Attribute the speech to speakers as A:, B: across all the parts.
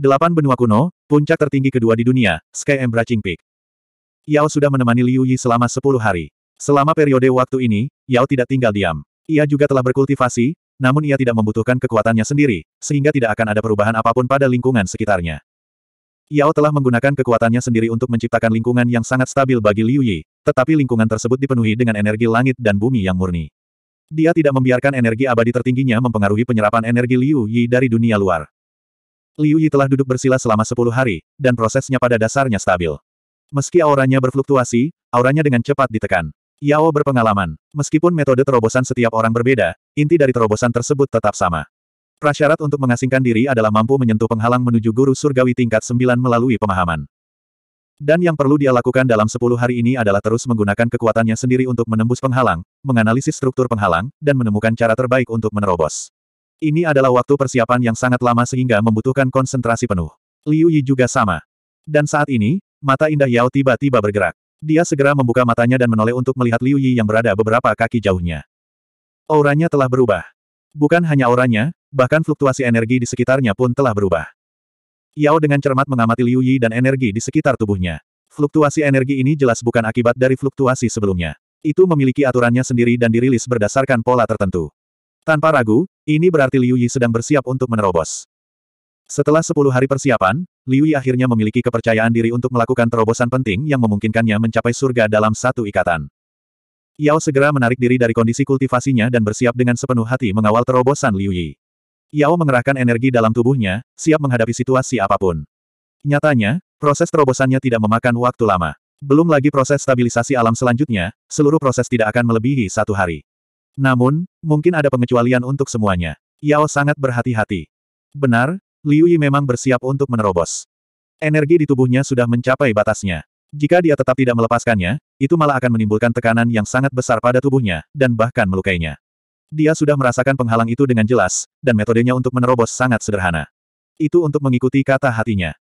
A: Delapan benua kuno, puncak tertinggi kedua di dunia, Sky Embracing Peak. Yao sudah menemani Liu Yi selama sepuluh hari. Selama periode waktu ini, Yao tidak tinggal diam. Ia juga telah berkultivasi, namun ia tidak membutuhkan kekuatannya sendiri, sehingga tidak akan ada perubahan apapun pada lingkungan sekitarnya. Yao telah menggunakan kekuatannya sendiri untuk menciptakan lingkungan yang sangat stabil bagi Liu Yi, tetapi lingkungan tersebut dipenuhi dengan energi langit dan bumi yang murni. Dia tidak membiarkan energi abadi tertingginya mempengaruhi penyerapan energi Liu Yi dari dunia luar. Liu Yi telah duduk bersila selama sepuluh hari, dan prosesnya pada dasarnya stabil. Meski auranya berfluktuasi, auranya dengan cepat ditekan. Yao berpengalaman. Meskipun metode terobosan setiap orang berbeda, inti dari terobosan tersebut tetap sama. Prasyarat untuk mengasingkan diri adalah mampu menyentuh penghalang menuju guru surgawi tingkat Sembilan melalui pemahaman. Dan yang perlu dia lakukan dalam sepuluh hari ini adalah terus menggunakan kekuatannya sendiri untuk menembus penghalang, menganalisis struktur penghalang, dan menemukan cara terbaik untuk menerobos. Ini adalah waktu persiapan yang sangat lama sehingga membutuhkan konsentrasi penuh. Liu Yi juga sama. Dan saat ini, mata indah Yao tiba-tiba bergerak. Dia segera membuka matanya dan menoleh untuk melihat Liu Yi yang berada beberapa kaki jauhnya. Auranya telah berubah. Bukan hanya auranya, bahkan fluktuasi energi di sekitarnya pun telah berubah. Yao dengan cermat mengamati Liu Yi dan energi di sekitar tubuhnya. Fluktuasi energi ini jelas bukan akibat dari fluktuasi sebelumnya. Itu memiliki aturannya sendiri dan dirilis berdasarkan pola tertentu. Tanpa ragu, ini berarti Liu Yi sedang bersiap untuk menerobos. Setelah sepuluh hari persiapan, Liu Yi akhirnya memiliki kepercayaan diri untuk melakukan terobosan penting yang memungkinkannya mencapai surga dalam satu ikatan. Yao segera menarik diri dari kondisi kultivasinya dan bersiap dengan sepenuh hati mengawal terobosan Liu Yi. Yao mengerahkan energi dalam tubuhnya, siap menghadapi situasi apapun. Nyatanya, proses terobosannya tidak memakan waktu lama. Belum lagi proses stabilisasi alam selanjutnya, seluruh proses tidak akan melebihi satu hari. Namun, mungkin ada pengecualian untuk semuanya. Yao sangat berhati-hati. Benar, Liu Yi memang bersiap untuk menerobos. Energi di tubuhnya sudah mencapai batasnya. Jika dia tetap tidak melepaskannya, itu malah akan menimbulkan tekanan yang sangat besar pada tubuhnya, dan bahkan melukainya. Dia sudah merasakan penghalang itu dengan jelas, dan metodenya untuk menerobos sangat sederhana. Itu untuk mengikuti kata hatinya.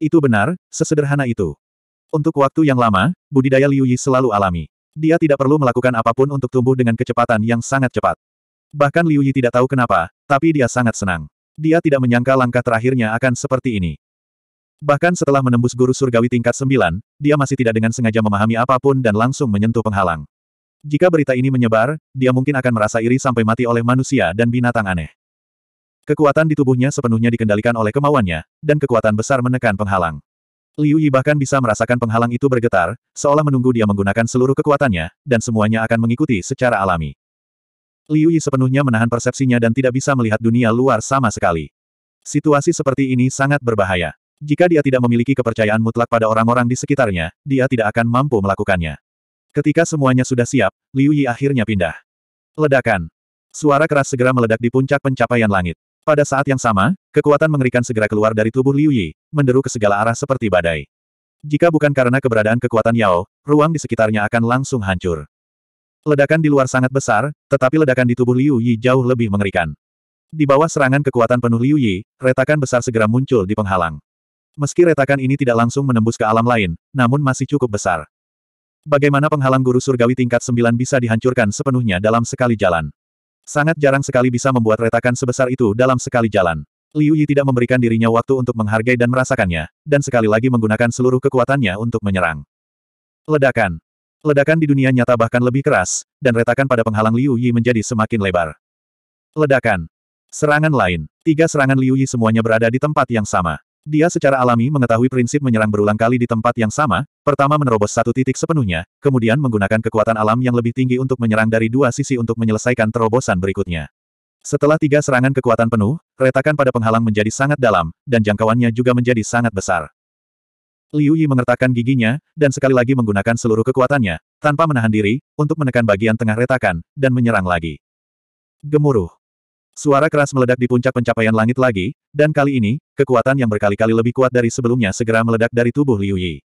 A: Itu benar, sesederhana itu. Untuk waktu yang lama, budidaya Liu Yi selalu alami. Dia tidak perlu melakukan apapun untuk tumbuh dengan kecepatan yang sangat cepat. Bahkan Liu Yi tidak tahu kenapa, tapi dia sangat senang. Dia tidak menyangka langkah terakhirnya akan seperti ini. Bahkan setelah menembus guru surgawi tingkat 9, dia masih tidak dengan sengaja memahami apapun dan langsung menyentuh penghalang. Jika berita ini menyebar, dia mungkin akan merasa iri sampai mati oleh manusia dan binatang aneh. Kekuatan di tubuhnya sepenuhnya dikendalikan oleh kemauannya, dan kekuatan besar menekan penghalang. Liu Yi bahkan bisa merasakan penghalang itu bergetar, seolah menunggu dia menggunakan seluruh kekuatannya, dan semuanya akan mengikuti secara alami. Liu Yi sepenuhnya menahan persepsinya dan tidak bisa melihat dunia luar sama sekali. Situasi seperti ini sangat berbahaya. Jika dia tidak memiliki kepercayaan mutlak pada orang-orang di sekitarnya, dia tidak akan mampu melakukannya. Ketika semuanya sudah siap, Liu Yi akhirnya pindah. Ledakan. Suara keras segera meledak di puncak pencapaian langit. Pada saat yang sama, kekuatan mengerikan segera keluar dari tubuh Liu Yi, menderu ke segala arah seperti badai. Jika bukan karena keberadaan kekuatan Yao, ruang di sekitarnya akan langsung hancur. Ledakan di luar sangat besar, tetapi ledakan di tubuh Liu Yi jauh lebih mengerikan. Di bawah serangan kekuatan penuh Liu Yi, retakan besar segera muncul di penghalang. Meski retakan ini tidak langsung menembus ke alam lain, namun masih cukup besar. Bagaimana penghalang guru surgawi tingkat 9 bisa dihancurkan sepenuhnya dalam sekali jalan? Sangat jarang sekali bisa membuat retakan sebesar itu dalam sekali jalan. Liu Yi tidak memberikan dirinya waktu untuk menghargai dan merasakannya, dan sekali lagi menggunakan seluruh kekuatannya untuk menyerang. Ledakan. Ledakan di dunia nyata bahkan lebih keras, dan retakan pada penghalang Liu Yi menjadi semakin lebar. Ledakan. Serangan lain. Tiga serangan Liu Yi semuanya berada di tempat yang sama. Dia secara alami mengetahui prinsip menyerang berulang kali di tempat yang sama, pertama menerobos satu titik sepenuhnya, kemudian menggunakan kekuatan alam yang lebih tinggi untuk menyerang dari dua sisi untuk menyelesaikan terobosan berikutnya. Setelah tiga serangan kekuatan penuh, retakan pada penghalang menjadi sangat dalam, dan jangkauannya juga menjadi sangat besar. Liu Yi mengertakkan giginya, dan sekali lagi menggunakan seluruh kekuatannya, tanpa menahan diri, untuk menekan bagian tengah retakan, dan menyerang lagi. Gemuruh. Suara keras meledak di puncak pencapaian langit lagi, dan kali ini, kekuatan yang berkali-kali lebih kuat dari sebelumnya segera meledak dari tubuh Liu Yi.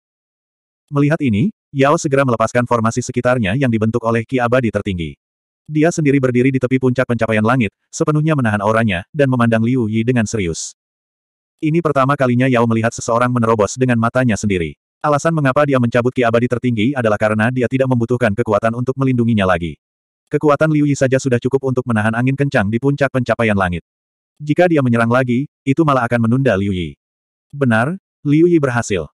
A: Melihat ini, Yao segera melepaskan formasi sekitarnya yang dibentuk oleh Ki Abadi tertinggi. Dia sendiri berdiri di tepi puncak pencapaian langit, sepenuhnya menahan auranya, dan memandang Liu Yi dengan serius. Ini pertama kalinya Yao melihat seseorang menerobos dengan matanya sendiri. Alasan mengapa dia mencabut Ki Abadi tertinggi adalah karena dia tidak membutuhkan kekuatan untuk melindunginya lagi. Kekuatan Liu Yi saja sudah cukup untuk menahan angin kencang di puncak pencapaian langit. Jika dia menyerang lagi, itu malah akan menunda Liu Yi. Benar, Liu Yi berhasil.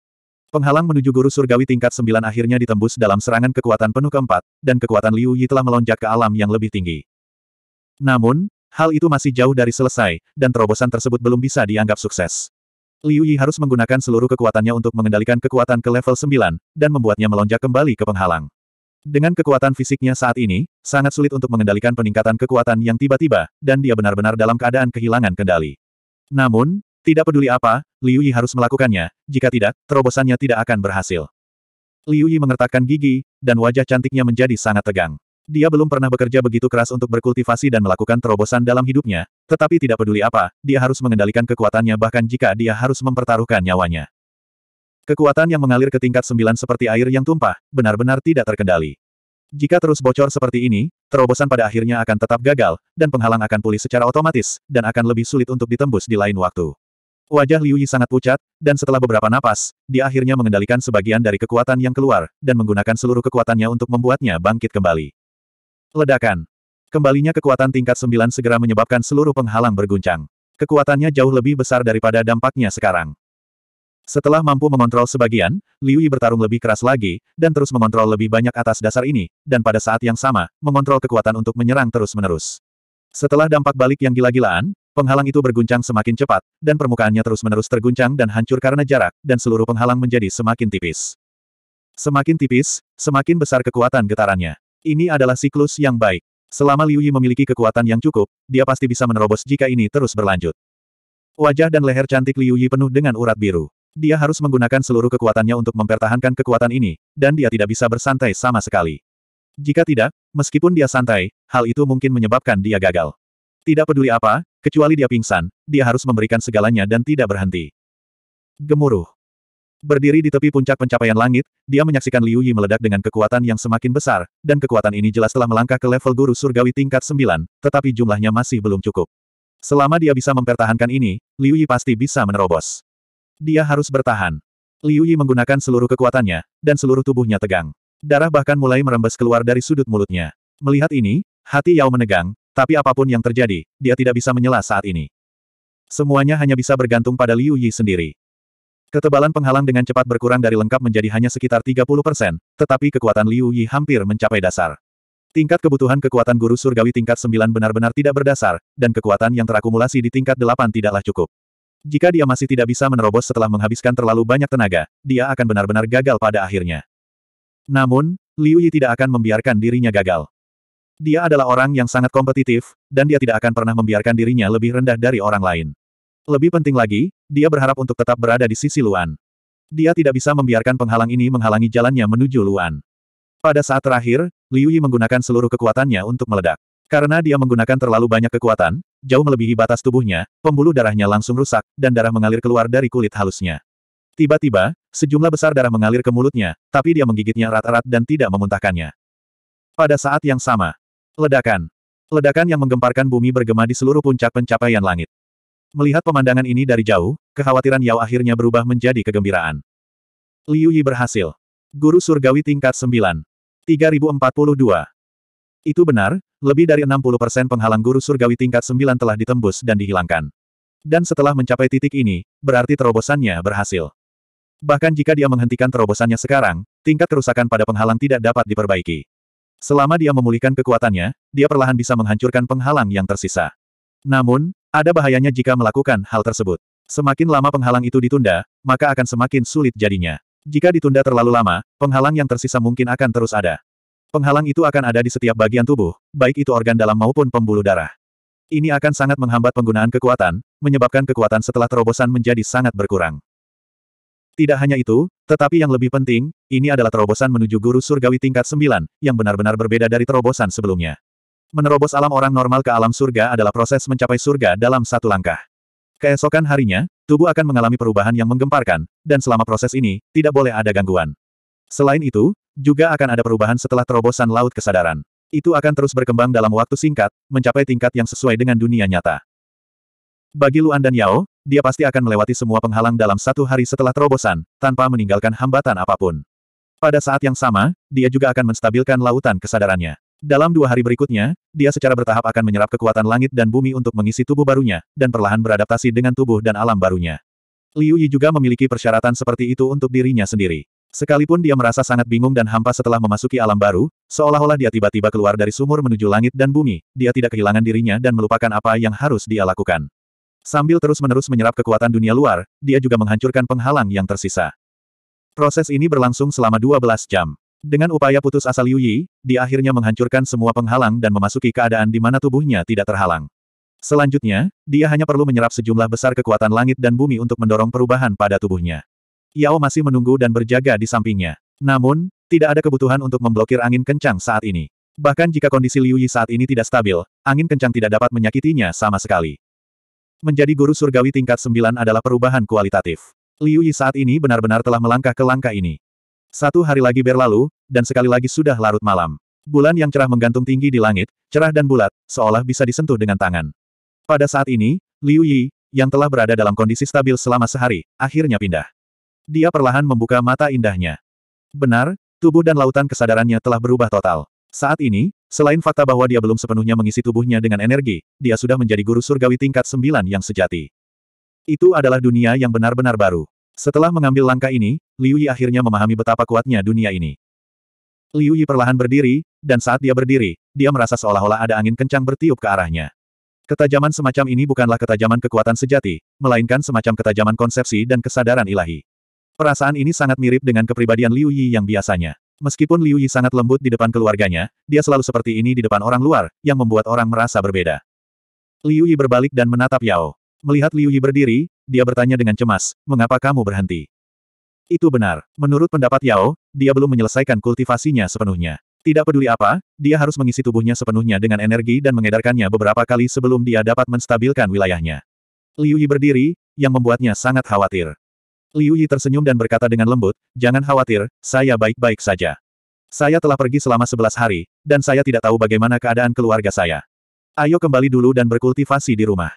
A: Penghalang menuju guru surgawi tingkat sembilan akhirnya ditembus dalam serangan kekuatan penuh keempat, dan kekuatan Liu Yi telah melonjak ke alam yang lebih tinggi. Namun, hal itu masih jauh dari selesai, dan terobosan tersebut belum bisa dianggap sukses. Liu Yi harus menggunakan seluruh kekuatannya untuk mengendalikan kekuatan ke level sembilan, dan membuatnya melonjak kembali ke penghalang. Dengan kekuatan fisiknya saat ini, sangat sulit untuk mengendalikan peningkatan kekuatan yang tiba-tiba, dan dia benar-benar dalam keadaan kehilangan kendali. Namun, tidak peduli apa, Liu Yi harus melakukannya, jika tidak, terobosannya tidak akan berhasil. Liu Yi mengertakkan gigi, dan wajah cantiknya menjadi sangat tegang. Dia belum pernah bekerja begitu keras untuk berkultivasi dan melakukan terobosan dalam hidupnya, tetapi tidak peduli apa, dia harus mengendalikan kekuatannya bahkan jika dia harus mempertaruhkan nyawanya. Kekuatan yang mengalir ke tingkat sembilan seperti air yang tumpah, benar-benar tidak terkendali. Jika terus bocor seperti ini, terobosan pada akhirnya akan tetap gagal, dan penghalang akan pulih secara otomatis, dan akan lebih sulit untuk ditembus di lain waktu. Wajah Liu Yi sangat pucat, dan setelah beberapa napas, dia akhirnya mengendalikan sebagian dari kekuatan yang keluar, dan menggunakan seluruh kekuatannya untuk membuatnya bangkit kembali. Ledakan. Kembalinya kekuatan tingkat sembilan segera menyebabkan seluruh penghalang berguncang. Kekuatannya jauh lebih besar daripada dampaknya sekarang. Setelah mampu mengontrol sebagian, Liu Yi bertarung lebih keras lagi, dan terus mengontrol lebih banyak atas dasar ini, dan pada saat yang sama, mengontrol kekuatan untuk menyerang terus-menerus. Setelah dampak balik yang gila-gilaan, penghalang itu berguncang semakin cepat, dan permukaannya terus-menerus terguncang dan hancur karena jarak, dan seluruh penghalang menjadi semakin tipis. Semakin tipis, semakin besar kekuatan getarannya. Ini adalah siklus yang baik. Selama Liu Yi memiliki kekuatan yang cukup, dia pasti bisa menerobos jika ini terus berlanjut. Wajah dan leher cantik Liu Yi penuh dengan urat biru. Dia harus menggunakan seluruh kekuatannya untuk mempertahankan kekuatan ini, dan dia tidak bisa bersantai sama sekali. Jika tidak, meskipun dia santai, hal itu mungkin menyebabkan dia gagal. Tidak peduli apa, kecuali dia pingsan, dia harus memberikan segalanya dan tidak berhenti. Gemuruh. Berdiri di tepi puncak pencapaian langit, dia menyaksikan Liu Yi meledak dengan kekuatan yang semakin besar, dan kekuatan ini jelas telah melangkah ke level guru surgawi tingkat 9, tetapi jumlahnya masih belum cukup. Selama dia bisa mempertahankan ini, Liu Yi pasti bisa menerobos. Dia harus bertahan. Liu Yi menggunakan seluruh kekuatannya, dan seluruh tubuhnya tegang. Darah bahkan mulai merembes keluar dari sudut mulutnya. Melihat ini, hati Yao menegang, tapi apapun yang terjadi, dia tidak bisa menyela saat ini. Semuanya hanya bisa bergantung pada Liu Yi sendiri. Ketebalan penghalang dengan cepat berkurang dari lengkap menjadi hanya sekitar 30 persen, tetapi kekuatan Liu Yi hampir mencapai dasar. Tingkat kebutuhan kekuatan guru surgawi tingkat 9 benar-benar tidak berdasar, dan kekuatan yang terakumulasi di tingkat 8 tidaklah cukup. Jika dia masih tidak bisa menerobos setelah menghabiskan terlalu banyak tenaga, dia akan benar-benar gagal pada akhirnya. Namun, Liu Yi tidak akan membiarkan dirinya gagal. Dia adalah orang yang sangat kompetitif, dan dia tidak akan pernah membiarkan dirinya lebih rendah dari orang lain. Lebih penting lagi, dia berharap untuk tetap berada di sisi Luan. Dia tidak bisa membiarkan penghalang ini menghalangi jalannya menuju Luan. Pada saat terakhir, Liu Yi menggunakan seluruh kekuatannya untuk meledak. Karena dia menggunakan terlalu banyak kekuatan, jauh melebihi batas tubuhnya, pembuluh darahnya langsung rusak, dan darah mengalir keluar dari kulit halusnya. Tiba-tiba, sejumlah besar darah mengalir ke mulutnya, tapi dia menggigitnya erat-erat dan tidak memuntahkannya. Pada saat yang sama, ledakan. Ledakan yang menggemparkan bumi bergema di seluruh puncak pencapaian langit. Melihat pemandangan ini dari jauh, kekhawatiran Yao akhirnya berubah menjadi kegembiraan. Liu Yi berhasil. Guru Surgawi tingkat 9. 3042. Itu benar, lebih dari 60 persen penghalang guru surgawi tingkat 9 telah ditembus dan dihilangkan. Dan setelah mencapai titik ini, berarti terobosannya berhasil. Bahkan jika dia menghentikan terobosannya sekarang, tingkat kerusakan pada penghalang tidak dapat diperbaiki. Selama dia memulihkan kekuatannya, dia perlahan bisa menghancurkan penghalang yang tersisa. Namun, ada bahayanya jika melakukan hal tersebut. Semakin lama penghalang itu ditunda, maka akan semakin sulit jadinya. Jika ditunda terlalu lama, penghalang yang tersisa mungkin akan terus ada. Penghalang itu akan ada di setiap bagian tubuh, baik itu organ dalam maupun pembuluh darah. Ini akan sangat menghambat penggunaan kekuatan, menyebabkan kekuatan setelah terobosan menjadi sangat berkurang. Tidak hanya itu, tetapi yang lebih penting, ini adalah terobosan menuju guru surgawi tingkat 9, yang benar-benar berbeda dari terobosan sebelumnya. Menerobos alam orang normal ke alam surga adalah proses mencapai surga dalam satu langkah. Keesokan harinya, tubuh akan mengalami perubahan yang menggemparkan, dan selama proses ini, tidak boleh ada gangguan. Selain itu, juga akan ada perubahan setelah terobosan laut kesadaran. Itu akan terus berkembang dalam waktu singkat, mencapai tingkat yang sesuai dengan dunia nyata. Bagi Luan dan Yao, dia pasti akan melewati semua penghalang dalam satu hari setelah terobosan, tanpa meninggalkan hambatan apapun. Pada saat yang sama, dia juga akan menstabilkan lautan kesadarannya. Dalam dua hari berikutnya, dia secara bertahap akan menyerap kekuatan langit dan bumi untuk mengisi tubuh barunya, dan perlahan beradaptasi dengan tubuh dan alam barunya. Liu Yi juga memiliki persyaratan seperti itu untuk dirinya sendiri. Sekalipun dia merasa sangat bingung dan hampa setelah memasuki alam baru, seolah-olah dia tiba-tiba keluar dari sumur menuju langit dan bumi, dia tidak kehilangan dirinya dan melupakan apa yang harus dia lakukan. Sambil terus-menerus menyerap kekuatan dunia luar, dia juga menghancurkan penghalang yang tersisa. Proses ini berlangsung selama 12 jam. Dengan upaya putus asal Liu Yi, dia akhirnya menghancurkan semua penghalang dan memasuki keadaan di mana tubuhnya tidak terhalang. Selanjutnya, dia hanya perlu menyerap sejumlah besar kekuatan langit dan bumi untuk mendorong perubahan pada tubuhnya. Yao masih menunggu dan berjaga di sampingnya. Namun, tidak ada kebutuhan untuk memblokir angin kencang saat ini. Bahkan jika kondisi Liu Yi saat ini tidak stabil, angin kencang tidak dapat menyakitinya sama sekali. Menjadi guru surgawi tingkat 9 adalah perubahan kualitatif. Liu Yi saat ini benar-benar telah melangkah ke langkah ini. Satu hari lagi berlalu, dan sekali lagi sudah larut malam. Bulan yang cerah menggantung tinggi di langit, cerah dan bulat, seolah bisa disentuh dengan tangan. Pada saat ini, Liu Yi, yang telah berada dalam kondisi stabil selama sehari, akhirnya pindah. Dia perlahan membuka mata indahnya. Benar, tubuh dan lautan kesadarannya telah berubah total. Saat ini, selain fakta bahwa dia belum sepenuhnya mengisi tubuhnya dengan energi, dia sudah menjadi guru surgawi tingkat sembilan yang sejati. Itu adalah dunia yang benar-benar baru. Setelah mengambil langkah ini, Liu Yi akhirnya memahami betapa kuatnya dunia ini. Liu Yi perlahan berdiri, dan saat dia berdiri, dia merasa seolah-olah ada angin kencang bertiup ke arahnya. Ketajaman semacam ini bukanlah ketajaman kekuatan sejati, melainkan semacam ketajaman konsepsi dan kesadaran ilahi. Perasaan ini sangat mirip dengan kepribadian Liu Yi yang biasanya. Meskipun Liu Yi sangat lembut di depan keluarganya, dia selalu seperti ini di depan orang luar, yang membuat orang merasa berbeda. Liu Yi berbalik dan menatap Yao. Melihat Liu Yi berdiri, dia bertanya dengan cemas, mengapa kamu berhenti? Itu benar. Menurut pendapat Yao, dia belum menyelesaikan kultivasinya sepenuhnya. Tidak peduli apa, dia harus mengisi tubuhnya sepenuhnya dengan energi dan mengedarkannya beberapa kali sebelum dia dapat menstabilkan wilayahnya. Liu Yi berdiri, yang membuatnya sangat khawatir. Liu Yi tersenyum dan berkata dengan lembut, jangan khawatir, saya baik-baik saja. Saya telah pergi selama sebelas hari, dan saya tidak tahu bagaimana keadaan keluarga saya. Ayo kembali dulu dan berkultivasi di rumah.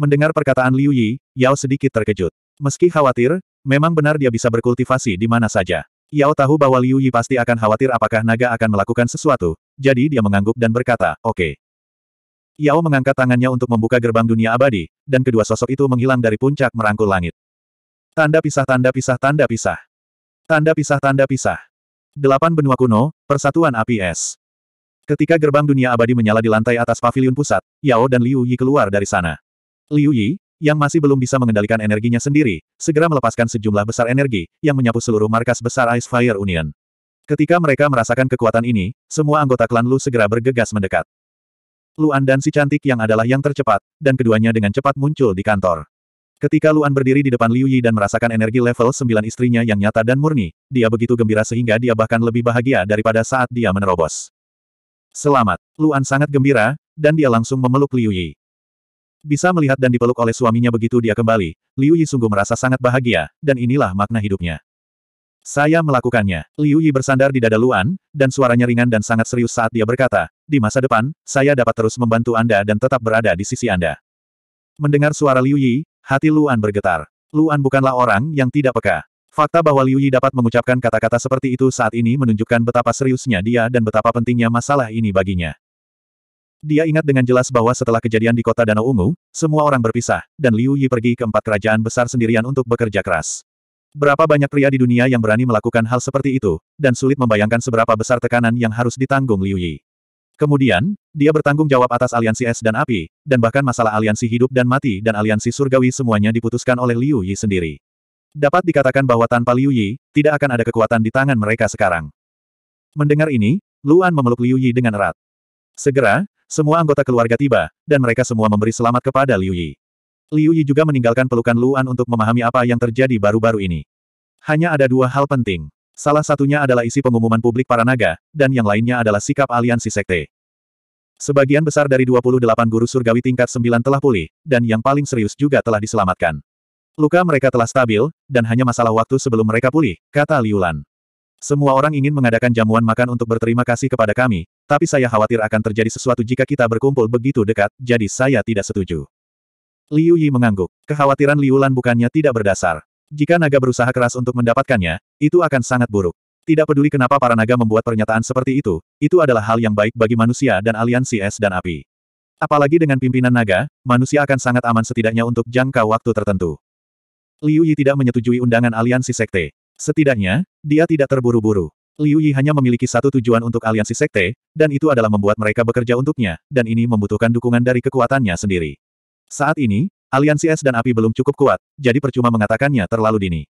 A: Mendengar perkataan Liu Yi, Yao sedikit terkejut. Meski khawatir, memang benar dia bisa berkultivasi di mana saja. Yao tahu bahwa Liu Yi pasti akan khawatir apakah naga akan melakukan sesuatu, jadi dia mengangguk dan berkata, oke. Okay. Yao mengangkat tangannya untuk membuka gerbang dunia abadi, dan kedua sosok itu menghilang dari puncak merangkul langit. Tanda pisah tanda pisah tanda pisah. Tanda pisah tanda pisah. Delapan benua kuno, persatuan api es. Ketika gerbang dunia abadi menyala di lantai atas pavilion pusat, Yao dan Liu Yi keluar dari sana. Liu Yi, yang masih belum bisa mengendalikan energinya sendiri, segera melepaskan sejumlah besar energi, yang menyapu seluruh markas besar Ice Fire Union. Ketika mereka merasakan kekuatan ini, semua anggota klan Lu segera bergegas mendekat. Luan dan si cantik yang adalah yang tercepat, dan keduanya dengan cepat muncul di kantor. Ketika Luan berdiri di depan Liu Yi dan merasakan energi level 9 istrinya yang nyata dan murni, dia begitu gembira sehingga dia bahkan lebih bahagia daripada saat dia menerobos. Selamat, Luan sangat gembira, dan dia langsung memeluk Liu Yi. Bisa melihat dan dipeluk oleh suaminya begitu dia kembali, Liu Yi sungguh merasa sangat bahagia, dan inilah makna hidupnya. Saya melakukannya. Liu Yi bersandar di dada Luan, dan suaranya ringan dan sangat serius saat dia berkata, di masa depan, saya dapat terus membantu Anda dan tetap berada di sisi Anda. Mendengar suara Liu Yi, Hati Luan bergetar. Luan bukanlah orang yang tidak peka. Fakta bahwa Liu Yi dapat mengucapkan kata-kata seperti itu saat ini menunjukkan betapa seriusnya dia dan betapa pentingnya masalah ini baginya. Dia ingat dengan jelas bahwa setelah kejadian di kota Danau Ungu, semua orang berpisah, dan Liu Yi pergi ke empat kerajaan besar sendirian untuk bekerja keras. Berapa banyak pria di dunia yang berani melakukan hal seperti itu, dan sulit membayangkan seberapa besar tekanan yang harus ditanggung Liu Yi. Kemudian, dia bertanggung jawab atas aliansi es dan api, dan bahkan masalah aliansi hidup dan mati dan aliansi surgawi semuanya diputuskan oleh Liu Yi sendiri. Dapat dikatakan bahwa tanpa Liu Yi, tidak akan ada kekuatan di tangan mereka sekarang. Mendengar ini, Luan memeluk Liu Yi dengan erat. Segera, semua anggota keluarga tiba, dan mereka semua memberi selamat kepada Liu Yi. Liu Yi juga meninggalkan pelukan Luan untuk memahami apa yang terjadi baru-baru ini. Hanya ada dua hal penting. Salah satunya adalah isi pengumuman publik para naga, dan yang lainnya adalah sikap aliansi sekte. Sebagian besar dari 28 guru surgawi tingkat 9 telah pulih, dan yang paling serius juga telah diselamatkan. Luka mereka telah stabil, dan hanya masalah waktu sebelum mereka pulih, kata Liulan. Semua orang ingin mengadakan jamuan makan untuk berterima kasih kepada kami, tapi saya khawatir akan terjadi sesuatu jika kita berkumpul begitu dekat, jadi saya tidak setuju. Liu Yi mengangguk. Kekhawatiran Liulan bukannya tidak berdasar. Jika naga berusaha keras untuk mendapatkannya, itu akan sangat buruk. Tidak peduli kenapa para naga membuat pernyataan seperti itu, itu adalah hal yang baik bagi manusia dan aliansi es dan api. Apalagi dengan pimpinan naga, manusia akan sangat aman setidaknya untuk jangka waktu tertentu. Liu Yi tidak menyetujui undangan aliansi sekte. Setidaknya, dia tidak terburu-buru. Liu Yi hanya memiliki satu tujuan untuk aliansi sekte, dan itu adalah membuat mereka bekerja untuknya, dan ini membutuhkan dukungan dari kekuatannya sendiri. Saat ini, Aliansi es dan api belum cukup kuat, jadi percuma mengatakannya terlalu dini.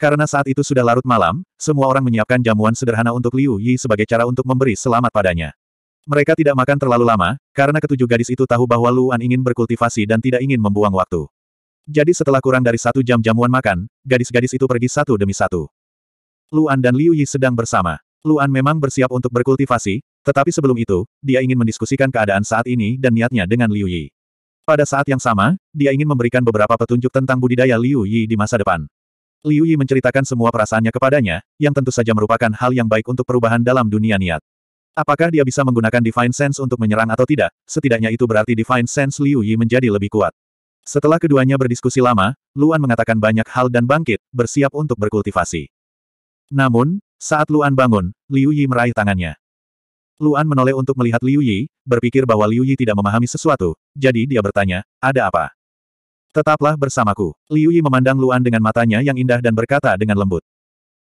A: Karena saat itu sudah larut malam, semua orang menyiapkan jamuan sederhana untuk Liu Yi sebagai cara untuk memberi selamat padanya. Mereka tidak makan terlalu lama, karena ketujuh gadis itu tahu bahwa Luan ingin berkultivasi dan tidak ingin membuang waktu. Jadi setelah kurang dari satu jam jamuan makan, gadis-gadis itu pergi satu demi satu. Luan dan Liu Yi sedang bersama. Luan memang bersiap untuk berkultivasi, tetapi sebelum itu, dia ingin mendiskusikan keadaan saat ini dan niatnya dengan Liu Yi. Pada saat yang sama, dia ingin memberikan beberapa petunjuk tentang budidaya Liu Yi di masa depan. Liu Yi menceritakan semua perasaannya kepadanya, yang tentu saja merupakan hal yang baik untuk perubahan dalam dunia niat. Apakah dia bisa menggunakan Divine Sense untuk menyerang atau tidak, setidaknya itu berarti Divine Sense Liu Yi menjadi lebih kuat. Setelah keduanya berdiskusi lama, Luan mengatakan banyak hal dan bangkit, bersiap untuk berkultivasi. Namun, saat Luan bangun, Liu Yi meraih tangannya. Luan menoleh untuk melihat Liu Yi, berpikir bahwa Liu Yi tidak memahami sesuatu, jadi dia bertanya, ada apa? Tetaplah bersamaku. Liu Yi memandang Luan dengan matanya yang indah dan berkata dengan lembut.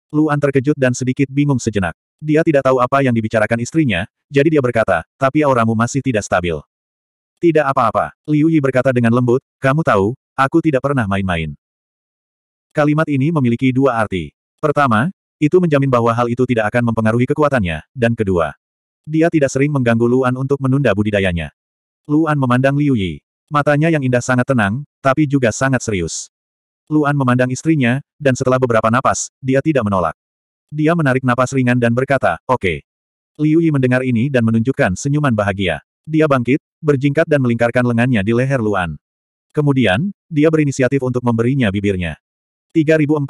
A: Luan terkejut dan sedikit bingung sejenak. Dia tidak tahu apa yang dibicarakan istrinya, jadi dia berkata, tapi auramu masih tidak stabil. Tidak apa-apa, Liu Yi berkata dengan lembut, kamu tahu, aku tidak pernah main-main. Kalimat ini memiliki dua arti. Pertama, itu menjamin bahwa hal itu tidak akan mempengaruhi kekuatannya, dan kedua, dia tidak sering mengganggu Luan untuk menunda budidayanya. Luan memandang Liu Yi. Matanya yang indah sangat tenang, tapi juga sangat serius. Luan memandang istrinya, dan setelah beberapa napas, dia tidak menolak. Dia menarik napas ringan dan berkata, oke. Okay. Liu Yi mendengar ini dan menunjukkan senyuman bahagia. Dia bangkit, berjingkat dan melingkarkan lengannya di leher Luan. Kemudian, dia berinisiatif untuk memberinya bibirnya. 3043.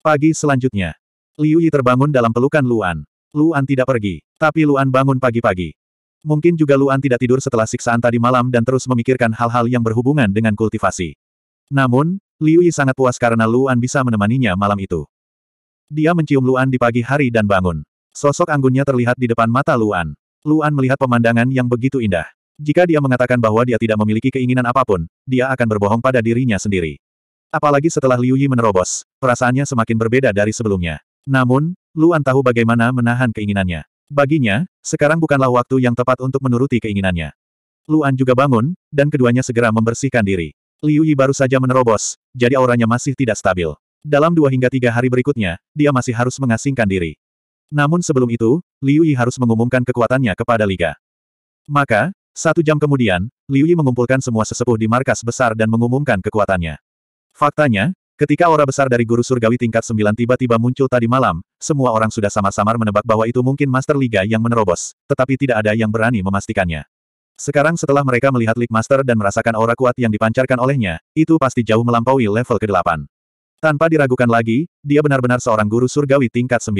A: Pagi selanjutnya. Liu Yi terbangun dalam pelukan Luan. Luan tidak pergi. Tapi Luan bangun pagi-pagi. Mungkin juga Luan tidak tidur setelah siksaan tadi malam dan terus memikirkan hal-hal yang berhubungan dengan kultivasi. Namun, Liu Yi sangat puas karena Luan bisa menemaninya malam itu. Dia mencium Luan di pagi hari dan bangun. Sosok anggunnya terlihat di depan mata Luan. Luan melihat pemandangan yang begitu indah. Jika dia mengatakan bahwa dia tidak memiliki keinginan apapun, dia akan berbohong pada dirinya sendiri. Apalagi setelah Liu Yi menerobos, perasaannya semakin berbeda dari sebelumnya. Namun, Luan tahu bagaimana menahan keinginannya. Baginya, sekarang bukanlah waktu yang tepat untuk menuruti keinginannya. Luan juga bangun, dan keduanya segera membersihkan diri. Liu Yi baru saja menerobos, jadi auranya masih tidak stabil. Dalam dua hingga tiga hari berikutnya, dia masih harus mengasingkan diri. Namun sebelum itu, Liu Yi harus mengumumkan kekuatannya kepada Liga. Maka, satu jam kemudian, Liu Yi mengumpulkan semua sesepuh di markas besar dan mengumumkan kekuatannya. Faktanya, Ketika aura besar dari guru surgawi tingkat 9 tiba-tiba muncul tadi malam, semua orang sudah samar-samar menebak bahwa itu mungkin Master Liga yang menerobos, tetapi tidak ada yang berani memastikannya. Sekarang setelah mereka melihat League Master dan merasakan aura kuat yang dipancarkan olehnya, itu pasti jauh melampaui level ke-8. Tanpa diragukan lagi, dia benar-benar seorang guru surgawi tingkat 9.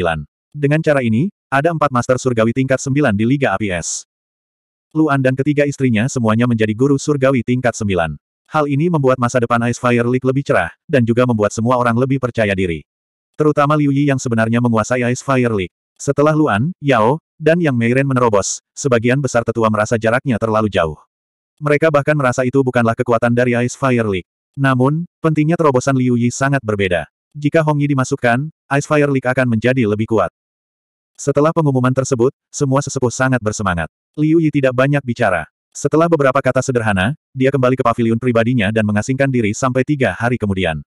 A: Dengan cara ini, ada empat Master surgawi tingkat 9 di Liga APS. Luan dan ketiga istrinya semuanya menjadi guru surgawi tingkat 9. Hal ini membuat masa depan Ice Fire League lebih cerah, dan juga membuat semua orang lebih percaya diri. Terutama Liu Yi yang sebenarnya menguasai Ice Fire League. Setelah Luan, Yao, dan Yang Meiren menerobos, sebagian besar tetua merasa jaraknya terlalu jauh. Mereka bahkan merasa itu bukanlah kekuatan dari Ice Fire League. Namun, pentingnya terobosan Liu Yi sangat berbeda. Jika Hong Yi dimasukkan, Ice Fire League akan menjadi lebih kuat. Setelah pengumuman tersebut, semua sesepuh sangat bersemangat. Liu Yi tidak banyak bicara. Setelah beberapa kata sederhana, dia kembali ke pavilion pribadinya dan mengasingkan diri sampai tiga hari kemudian.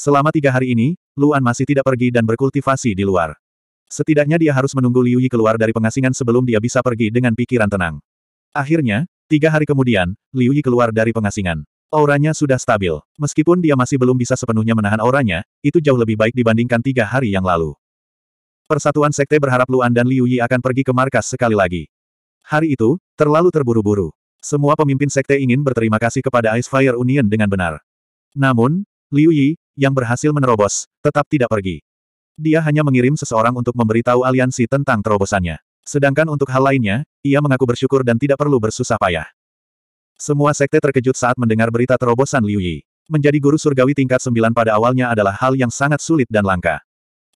A: Selama tiga hari ini, Luan masih tidak pergi dan berkultivasi di luar. Setidaknya dia harus menunggu Liu Yi keluar dari pengasingan sebelum dia bisa pergi dengan pikiran tenang. Akhirnya, tiga hari kemudian, Liu Yi keluar dari pengasingan. Auranya sudah stabil. Meskipun dia masih belum bisa sepenuhnya menahan auranya, itu jauh lebih baik dibandingkan tiga hari yang lalu. Persatuan Sekte berharap Luan dan Liu Yi akan pergi ke markas sekali lagi. Hari itu, terlalu terburu-buru. Semua pemimpin sekte ingin berterima kasih kepada Ice Fire Union dengan benar. Namun, Liu Yi, yang berhasil menerobos, tetap tidak pergi. Dia hanya mengirim seseorang untuk memberitahu aliansi tentang terobosannya. Sedangkan untuk hal lainnya, ia mengaku bersyukur dan tidak perlu bersusah payah. Semua sekte terkejut saat mendengar berita terobosan Liu Yi. Menjadi guru surgawi tingkat 9 pada awalnya adalah hal yang sangat sulit dan langka.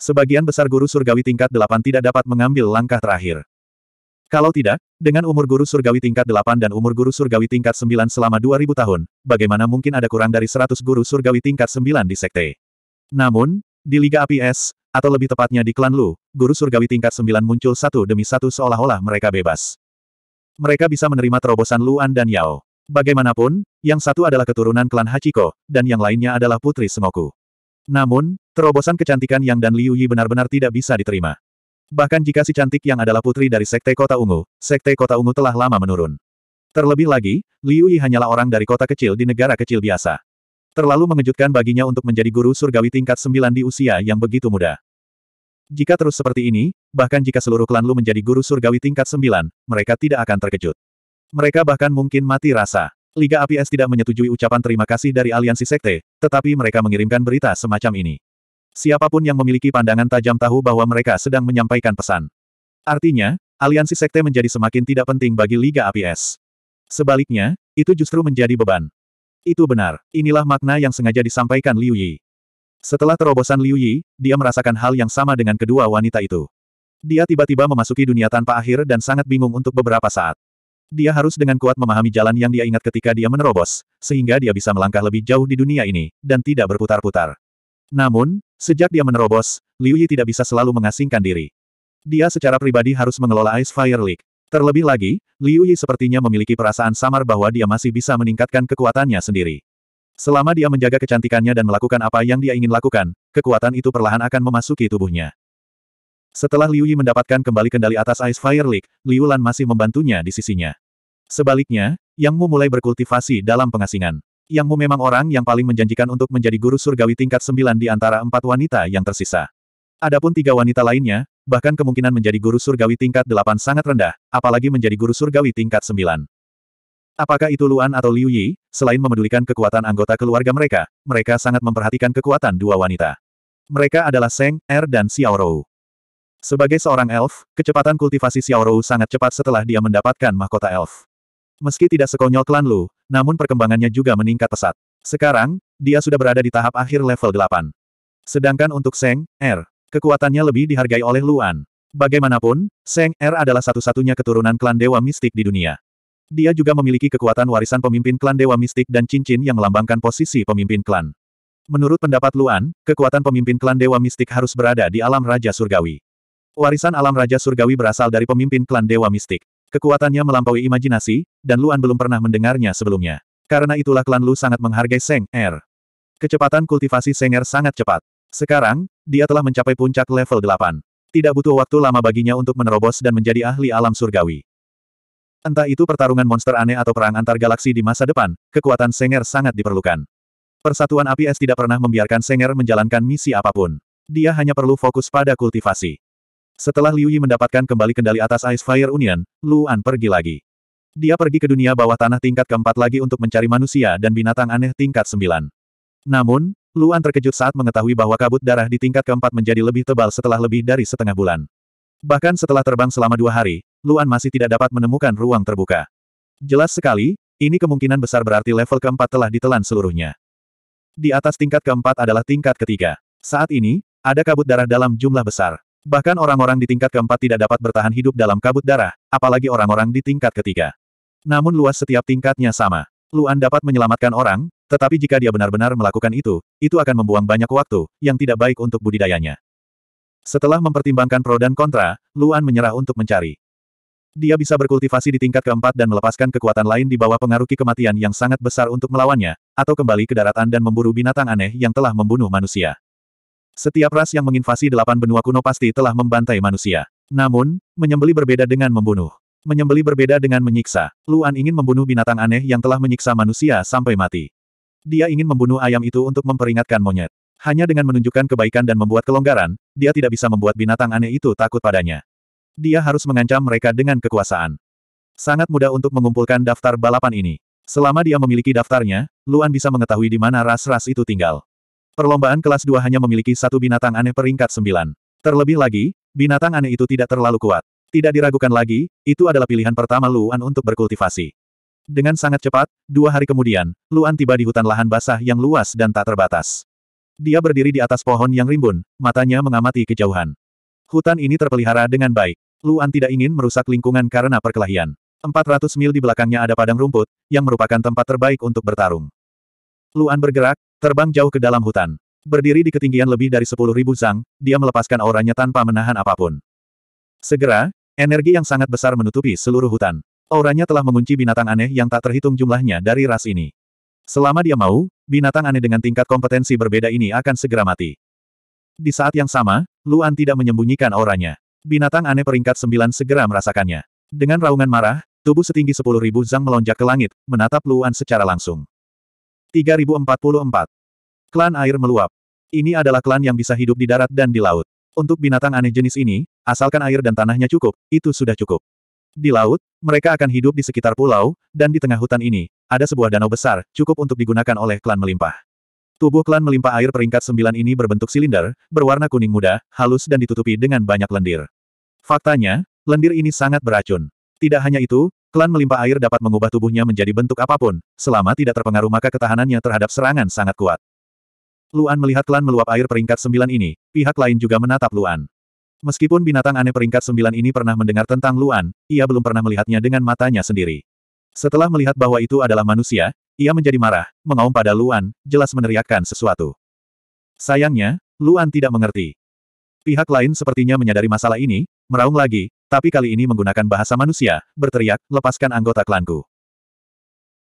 A: Sebagian besar guru surgawi tingkat 8 tidak dapat mengambil langkah terakhir. Kalau tidak, dengan umur guru surgawi tingkat 8 dan umur guru surgawi tingkat 9 selama 2000 tahun, bagaimana mungkin ada kurang dari 100 guru surgawi tingkat 9 di sekte? Namun, di Liga Api Es, atau lebih tepatnya di klan Lu, guru surgawi tingkat 9 muncul satu demi satu seolah-olah mereka bebas. Mereka bisa menerima terobosan Luan dan Yao. Bagaimanapun, yang satu adalah keturunan klan Hachiko, dan yang lainnya adalah putri Semoku. Namun, terobosan kecantikan Yang dan Liu Yi benar-benar tidak bisa diterima. Bahkan jika si cantik yang adalah putri dari Sekte Kota Ungu, Sekte Kota Ungu telah lama menurun. Terlebih lagi, Liu Yi hanyalah orang dari kota kecil di negara kecil biasa. Terlalu mengejutkan baginya untuk menjadi guru surgawi tingkat 9 di usia yang begitu muda. Jika terus seperti ini, bahkan jika seluruh klan Lu menjadi guru surgawi tingkat 9, mereka tidak akan terkejut. Mereka bahkan mungkin mati rasa. Liga APS tidak menyetujui ucapan terima kasih dari aliansi sekte, tetapi mereka mengirimkan berita semacam ini. Siapapun yang memiliki pandangan tajam tahu bahwa mereka sedang menyampaikan pesan. Artinya, aliansi sekte menjadi semakin tidak penting bagi Liga APS. Sebaliknya, itu justru menjadi beban. Itu benar, inilah makna yang sengaja disampaikan Liu Yi. Setelah terobosan Liu Yi, dia merasakan hal yang sama dengan kedua wanita itu. Dia tiba-tiba memasuki dunia tanpa akhir dan sangat bingung untuk beberapa saat. Dia harus dengan kuat memahami jalan yang dia ingat ketika dia menerobos, sehingga dia bisa melangkah lebih jauh di dunia ini, dan tidak berputar-putar. Namun, Sejak dia menerobos, Liu Yi tidak bisa selalu mengasingkan diri. Dia secara pribadi harus mengelola Ice Fire League. Terlebih lagi, Liu Yi sepertinya memiliki perasaan samar bahwa dia masih bisa meningkatkan kekuatannya sendiri. Selama dia menjaga kecantikannya dan melakukan apa yang dia ingin lakukan, kekuatan itu perlahan akan memasuki tubuhnya. Setelah Liu Yi mendapatkan kembali kendali atas Ice Fire League, Liu Lan masih membantunya di sisinya. Sebaliknya, Yang Mu mulai berkultivasi dalam pengasingan. Yang Mu memang orang yang paling menjanjikan untuk menjadi guru surgawi tingkat sembilan di antara empat wanita yang tersisa. Adapun tiga wanita lainnya, bahkan kemungkinan menjadi guru surgawi tingkat delapan sangat rendah, apalagi menjadi guru surgawi tingkat sembilan. Apakah itu Luan atau Liu Yi, selain memedulikan kekuatan anggota keluarga mereka, mereka sangat memperhatikan kekuatan dua wanita. Mereka adalah Seng, Er dan Xiao Rou. Sebagai seorang elf, kecepatan kultivasi Xiao Rou sangat cepat setelah dia mendapatkan mahkota elf. Meski tidak sekonyol klan Lu, namun perkembangannya juga meningkat pesat. Sekarang, dia sudah berada di tahap akhir level 8. Sedangkan untuk Seng, R, er, kekuatannya lebih dihargai oleh Luan. Bagaimanapun, Seng, R er adalah satu-satunya keturunan klan Dewa Mistik di dunia. Dia juga memiliki kekuatan warisan pemimpin klan Dewa Mistik dan cincin yang melambangkan posisi pemimpin klan. Menurut pendapat Luan, kekuatan pemimpin klan Dewa Mistik harus berada di alam Raja Surgawi. Warisan alam Raja Surgawi berasal dari pemimpin klan Dewa Mistik. Kekuatannya melampaui imajinasi, dan Luan belum pernah mendengarnya sebelumnya. Karena itulah klan Lu sangat menghargai Seng Er. Kecepatan kultivasi Seng Er sangat cepat. Sekarang, dia telah mencapai puncak level 8. Tidak butuh waktu lama baginya untuk menerobos dan menjadi ahli alam surgawi. Entah itu pertarungan monster aneh atau perang antar galaksi di masa depan, kekuatan Senger sangat diperlukan. Persatuan APS tidak pernah membiarkan Senger menjalankan misi apapun. Dia hanya perlu fokus pada kultivasi. Setelah Liu Yi mendapatkan kembali kendali atas Ice Fire Union, Luan pergi lagi. Dia pergi ke dunia bawah tanah tingkat keempat lagi untuk mencari manusia dan binatang aneh tingkat sembilan. Namun, Luan terkejut saat mengetahui bahwa kabut darah di tingkat keempat menjadi lebih tebal setelah lebih dari setengah bulan. Bahkan setelah terbang selama dua hari, Luan masih tidak dapat menemukan ruang terbuka. Jelas sekali, ini kemungkinan besar berarti level keempat telah ditelan seluruhnya. Di atas tingkat keempat adalah tingkat ketiga. Saat ini, ada kabut darah dalam jumlah besar. Bahkan orang-orang di tingkat keempat tidak dapat bertahan hidup dalam kabut darah, apalagi orang-orang di tingkat ketiga. Namun luas setiap tingkatnya sama. Luan dapat menyelamatkan orang, tetapi jika dia benar-benar melakukan itu, itu akan membuang banyak waktu, yang tidak baik untuk budidayanya. Setelah mempertimbangkan pro dan kontra, Luan menyerah untuk mencari. Dia bisa berkultivasi di tingkat keempat dan melepaskan kekuatan lain di bawah pengaruh kematian yang sangat besar untuk melawannya, atau kembali ke daratan dan memburu binatang aneh yang telah membunuh manusia. Setiap ras yang menginvasi delapan benua kuno pasti telah membantai manusia. Namun, menyembeli berbeda dengan membunuh. Menyembeli berbeda dengan menyiksa. Luan ingin membunuh binatang aneh yang telah menyiksa manusia sampai mati. Dia ingin membunuh ayam itu untuk memperingatkan monyet. Hanya dengan menunjukkan kebaikan dan membuat kelonggaran, dia tidak bisa membuat binatang aneh itu takut padanya. Dia harus mengancam mereka dengan kekuasaan. Sangat mudah untuk mengumpulkan daftar balapan ini. Selama dia memiliki daftarnya, Luan bisa mengetahui di mana ras-ras itu tinggal. Perlombaan kelas 2 hanya memiliki satu binatang aneh peringkat 9. Terlebih lagi, binatang aneh itu tidak terlalu kuat. Tidak diragukan lagi, itu adalah pilihan pertama Luan untuk berkultivasi. Dengan sangat cepat, dua hari kemudian, Luan tiba di hutan lahan basah yang luas dan tak terbatas. Dia berdiri di atas pohon yang rimbun, matanya mengamati kejauhan. Hutan ini terpelihara dengan baik. Luan tidak ingin merusak lingkungan karena perkelahian. 400 mil di belakangnya ada padang rumput, yang merupakan tempat terbaik untuk bertarung. Luan bergerak, Terbang jauh ke dalam hutan. Berdiri di ketinggian lebih dari 10.000 zang, dia melepaskan auranya tanpa menahan apapun. Segera, energi yang sangat besar menutupi seluruh hutan. Auranya telah mengunci binatang aneh yang tak terhitung jumlahnya dari ras ini. Selama dia mau, binatang aneh dengan tingkat kompetensi berbeda ini akan segera mati. Di saat yang sama, Luan tidak menyembunyikan auranya. Binatang aneh peringkat sembilan segera merasakannya. Dengan raungan marah, tubuh setinggi sepuluh ribu zang melonjak ke langit, menatap Luan secara langsung. 3044. Klan air meluap. Ini adalah klan yang bisa hidup di darat dan di laut. Untuk binatang aneh jenis ini, asalkan air dan tanahnya cukup, itu sudah cukup. Di laut, mereka akan hidup di sekitar pulau, dan di tengah hutan ini, ada sebuah danau besar, cukup untuk digunakan oleh klan melimpah. Tubuh klan melimpah air peringkat 9 ini berbentuk silinder, berwarna kuning muda, halus dan ditutupi dengan banyak lendir. Faktanya, lendir ini sangat beracun. Tidak hanya itu, klan Melimpah air dapat mengubah tubuhnya menjadi bentuk apapun, selama tidak terpengaruh maka ketahanannya terhadap serangan sangat kuat. Luan melihat klan meluap air peringkat sembilan ini, pihak lain juga menatap Luan. Meskipun binatang aneh peringkat sembilan ini pernah mendengar tentang Luan, ia belum pernah melihatnya dengan matanya sendiri. Setelah melihat bahwa itu adalah manusia, ia menjadi marah, mengaum pada Luan, jelas meneriakkan sesuatu. Sayangnya, Luan tidak mengerti. Pihak lain sepertinya menyadari masalah ini, meraung lagi, tapi kali ini menggunakan bahasa manusia, berteriak, lepaskan anggota klanku.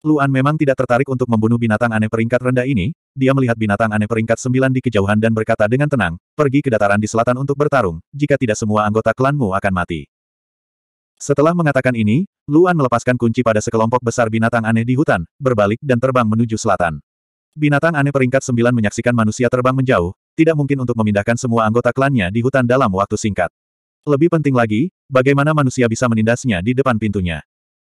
A: Luan memang tidak tertarik untuk membunuh binatang aneh peringkat rendah ini, dia melihat binatang aneh peringkat sembilan di kejauhan dan berkata dengan tenang, pergi ke dataran di selatan untuk bertarung, jika tidak semua anggota klanmu akan mati. Setelah mengatakan ini, Luan melepaskan kunci pada sekelompok besar binatang aneh di hutan, berbalik dan terbang menuju selatan. Binatang aneh peringkat sembilan menyaksikan manusia terbang menjauh, tidak mungkin untuk memindahkan semua anggota klannya di hutan dalam waktu singkat. Lebih penting lagi, bagaimana manusia bisa menindasnya di depan pintunya.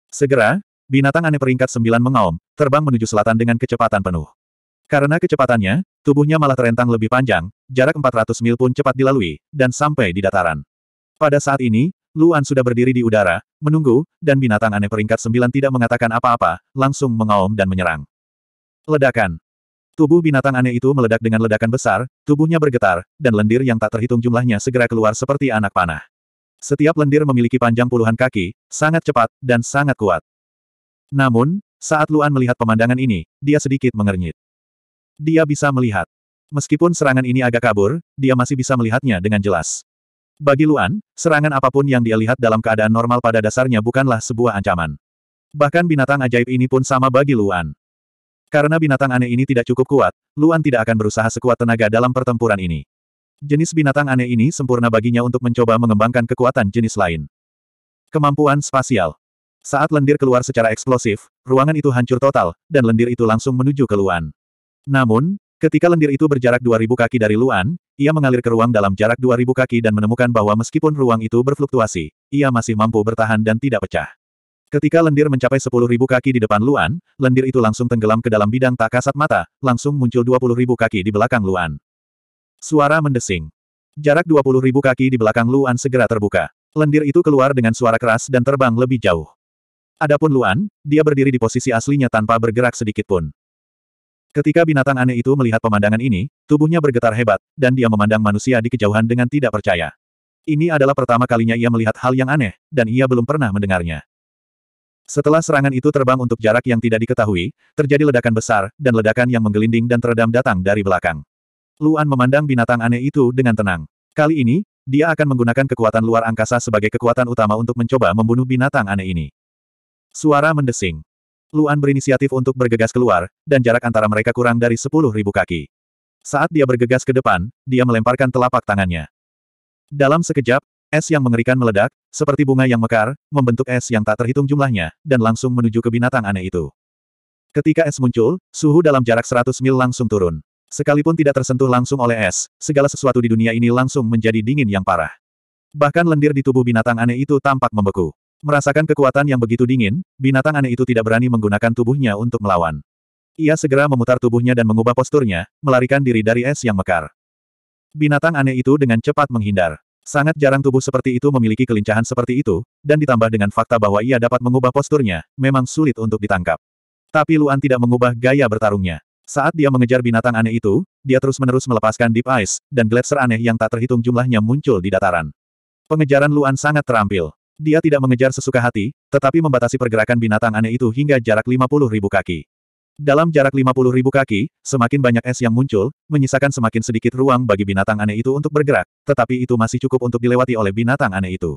A: Segera, binatang aneh peringkat sembilan mengaum, terbang menuju selatan dengan kecepatan penuh. Karena kecepatannya, tubuhnya malah terentang lebih panjang, jarak 400 mil pun cepat dilalui, dan sampai di dataran. Pada saat ini, Luan sudah berdiri di udara, menunggu, dan binatang aneh peringkat sembilan tidak mengatakan apa-apa, langsung mengaum dan menyerang. Ledakan. Tubuh binatang aneh itu meledak dengan ledakan besar, tubuhnya bergetar, dan lendir yang tak terhitung jumlahnya segera keluar seperti anak panah. Setiap lendir memiliki panjang puluhan kaki, sangat cepat, dan sangat kuat. Namun, saat Luan melihat pemandangan ini, dia sedikit mengernyit. Dia bisa melihat. Meskipun serangan ini agak kabur, dia masih bisa melihatnya dengan jelas. Bagi Luan, serangan apapun yang dia lihat dalam keadaan normal pada dasarnya bukanlah sebuah ancaman. Bahkan binatang ajaib ini pun sama bagi Luan. Karena binatang aneh ini tidak cukup kuat, Luan tidak akan berusaha sekuat tenaga dalam pertempuran ini. Jenis binatang aneh ini sempurna baginya untuk mencoba mengembangkan kekuatan jenis lain. Kemampuan spasial. Saat lendir keluar secara eksplosif, ruangan itu hancur total, dan lendir itu langsung menuju ke Luan. Namun, ketika lendir itu berjarak 2000 kaki dari Luan, ia mengalir ke ruang dalam jarak 2000 kaki dan menemukan bahwa meskipun ruang itu berfluktuasi, ia masih mampu bertahan dan tidak pecah. Ketika lendir mencapai sepuluh ribu kaki di depan Luan, lendir itu langsung tenggelam ke dalam bidang tak kasat mata, langsung muncul dua puluh ribu kaki di belakang Luan. Suara mendesing. Jarak dua puluh ribu kaki di belakang Luan segera terbuka. Lendir itu keluar dengan suara keras dan terbang lebih jauh. Adapun Luan, dia berdiri di posisi aslinya tanpa bergerak sedikit pun. Ketika binatang aneh itu melihat pemandangan ini, tubuhnya bergetar hebat, dan dia memandang manusia di kejauhan dengan tidak percaya. Ini adalah pertama kalinya ia melihat hal yang aneh, dan ia belum pernah mendengarnya. Setelah serangan itu terbang untuk jarak yang tidak diketahui, terjadi ledakan besar, dan ledakan yang menggelinding dan teredam datang dari belakang. Luan memandang binatang aneh itu dengan tenang. Kali ini, dia akan menggunakan kekuatan luar angkasa sebagai kekuatan utama untuk mencoba membunuh binatang aneh ini. Suara mendesing. Luan berinisiatif untuk bergegas keluar, dan jarak antara mereka kurang dari 10.000 kaki. Saat dia bergegas ke depan, dia melemparkan telapak tangannya. Dalam sekejap, Es yang mengerikan meledak, seperti bunga yang mekar, membentuk es yang tak terhitung jumlahnya, dan langsung menuju ke binatang aneh itu. Ketika es muncul, suhu dalam jarak 100 mil langsung turun. Sekalipun tidak tersentuh langsung oleh es, segala sesuatu di dunia ini langsung menjadi dingin yang parah. Bahkan lendir di tubuh binatang aneh itu tampak membeku. Merasakan kekuatan yang begitu dingin, binatang aneh itu tidak berani menggunakan tubuhnya untuk melawan. Ia segera memutar tubuhnya dan mengubah posturnya, melarikan diri dari es yang mekar. Binatang aneh itu dengan cepat menghindar. Sangat jarang tubuh seperti itu memiliki kelincahan seperti itu, dan ditambah dengan fakta bahwa ia dapat mengubah posturnya, memang sulit untuk ditangkap. Tapi Luan tidak mengubah gaya bertarungnya. Saat dia mengejar binatang aneh itu, dia terus-menerus melepaskan Deep Ice, dan gletser aneh yang tak terhitung jumlahnya muncul di dataran. Pengejaran Luan sangat terampil. Dia tidak mengejar sesuka hati, tetapi membatasi pergerakan binatang aneh itu hingga jarak 50 ribu kaki. Dalam jarak 50 ribu kaki, semakin banyak es yang muncul, menyisakan semakin sedikit ruang bagi binatang aneh itu untuk bergerak, tetapi itu masih cukup untuk dilewati oleh binatang aneh itu.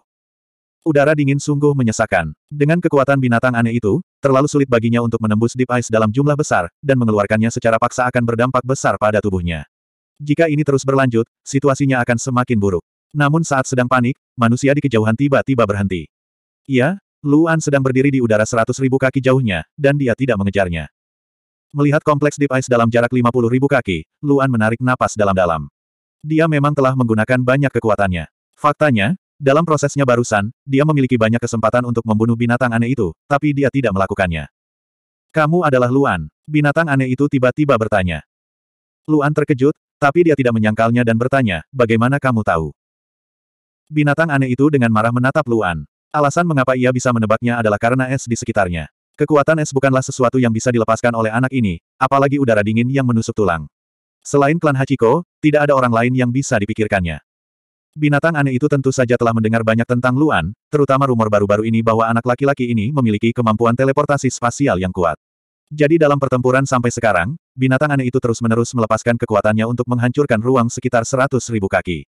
A: Udara dingin sungguh menyesakan. Dengan kekuatan binatang aneh itu, terlalu sulit baginya untuk menembus deep ice dalam jumlah besar, dan mengeluarkannya secara paksa akan berdampak besar pada tubuhnya. Jika ini terus berlanjut, situasinya akan semakin buruk. Namun saat sedang panik, manusia di kejauhan tiba-tiba berhenti. Iya, Luan sedang berdiri di udara seratus ribu kaki jauhnya, dan dia tidak mengejarnya. Melihat kompleks Deep Ice dalam jarak 50 ribu kaki, Luan menarik napas dalam-dalam. Dia memang telah menggunakan banyak kekuatannya. Faktanya, dalam prosesnya barusan, dia memiliki banyak kesempatan untuk membunuh binatang aneh itu, tapi dia tidak melakukannya. Kamu adalah Luan. Binatang aneh itu tiba-tiba bertanya. Luan terkejut, tapi dia tidak menyangkalnya dan bertanya, bagaimana kamu tahu? Binatang aneh itu dengan marah menatap Luan. Alasan mengapa ia bisa menebaknya adalah karena es di sekitarnya. Kekuatan es bukanlah sesuatu yang bisa dilepaskan oleh anak ini, apalagi udara dingin yang menusuk tulang. Selain klan Hachiko, tidak ada orang lain yang bisa dipikirkannya. Binatang aneh itu tentu saja telah mendengar banyak tentang Luan, terutama rumor baru-baru ini bahwa anak laki-laki ini memiliki kemampuan teleportasi spasial yang kuat. Jadi dalam pertempuran sampai sekarang, binatang aneh itu terus-menerus melepaskan kekuatannya untuk menghancurkan ruang sekitar 100.000 kaki.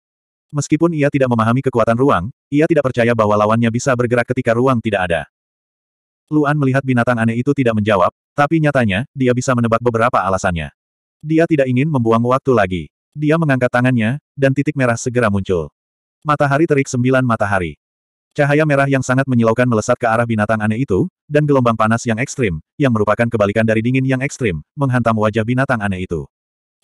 A: Meskipun ia tidak memahami kekuatan ruang, ia tidak percaya bahwa lawannya bisa bergerak ketika ruang tidak ada. Luan melihat binatang aneh itu tidak menjawab, tapi nyatanya, dia bisa menebak beberapa alasannya. Dia tidak ingin membuang waktu lagi. Dia mengangkat tangannya, dan titik merah segera muncul. Matahari terik sembilan matahari. Cahaya merah yang sangat menyilaukan melesat ke arah binatang aneh itu, dan gelombang panas yang ekstrim, yang merupakan kebalikan dari dingin yang ekstrim, menghantam wajah binatang aneh itu.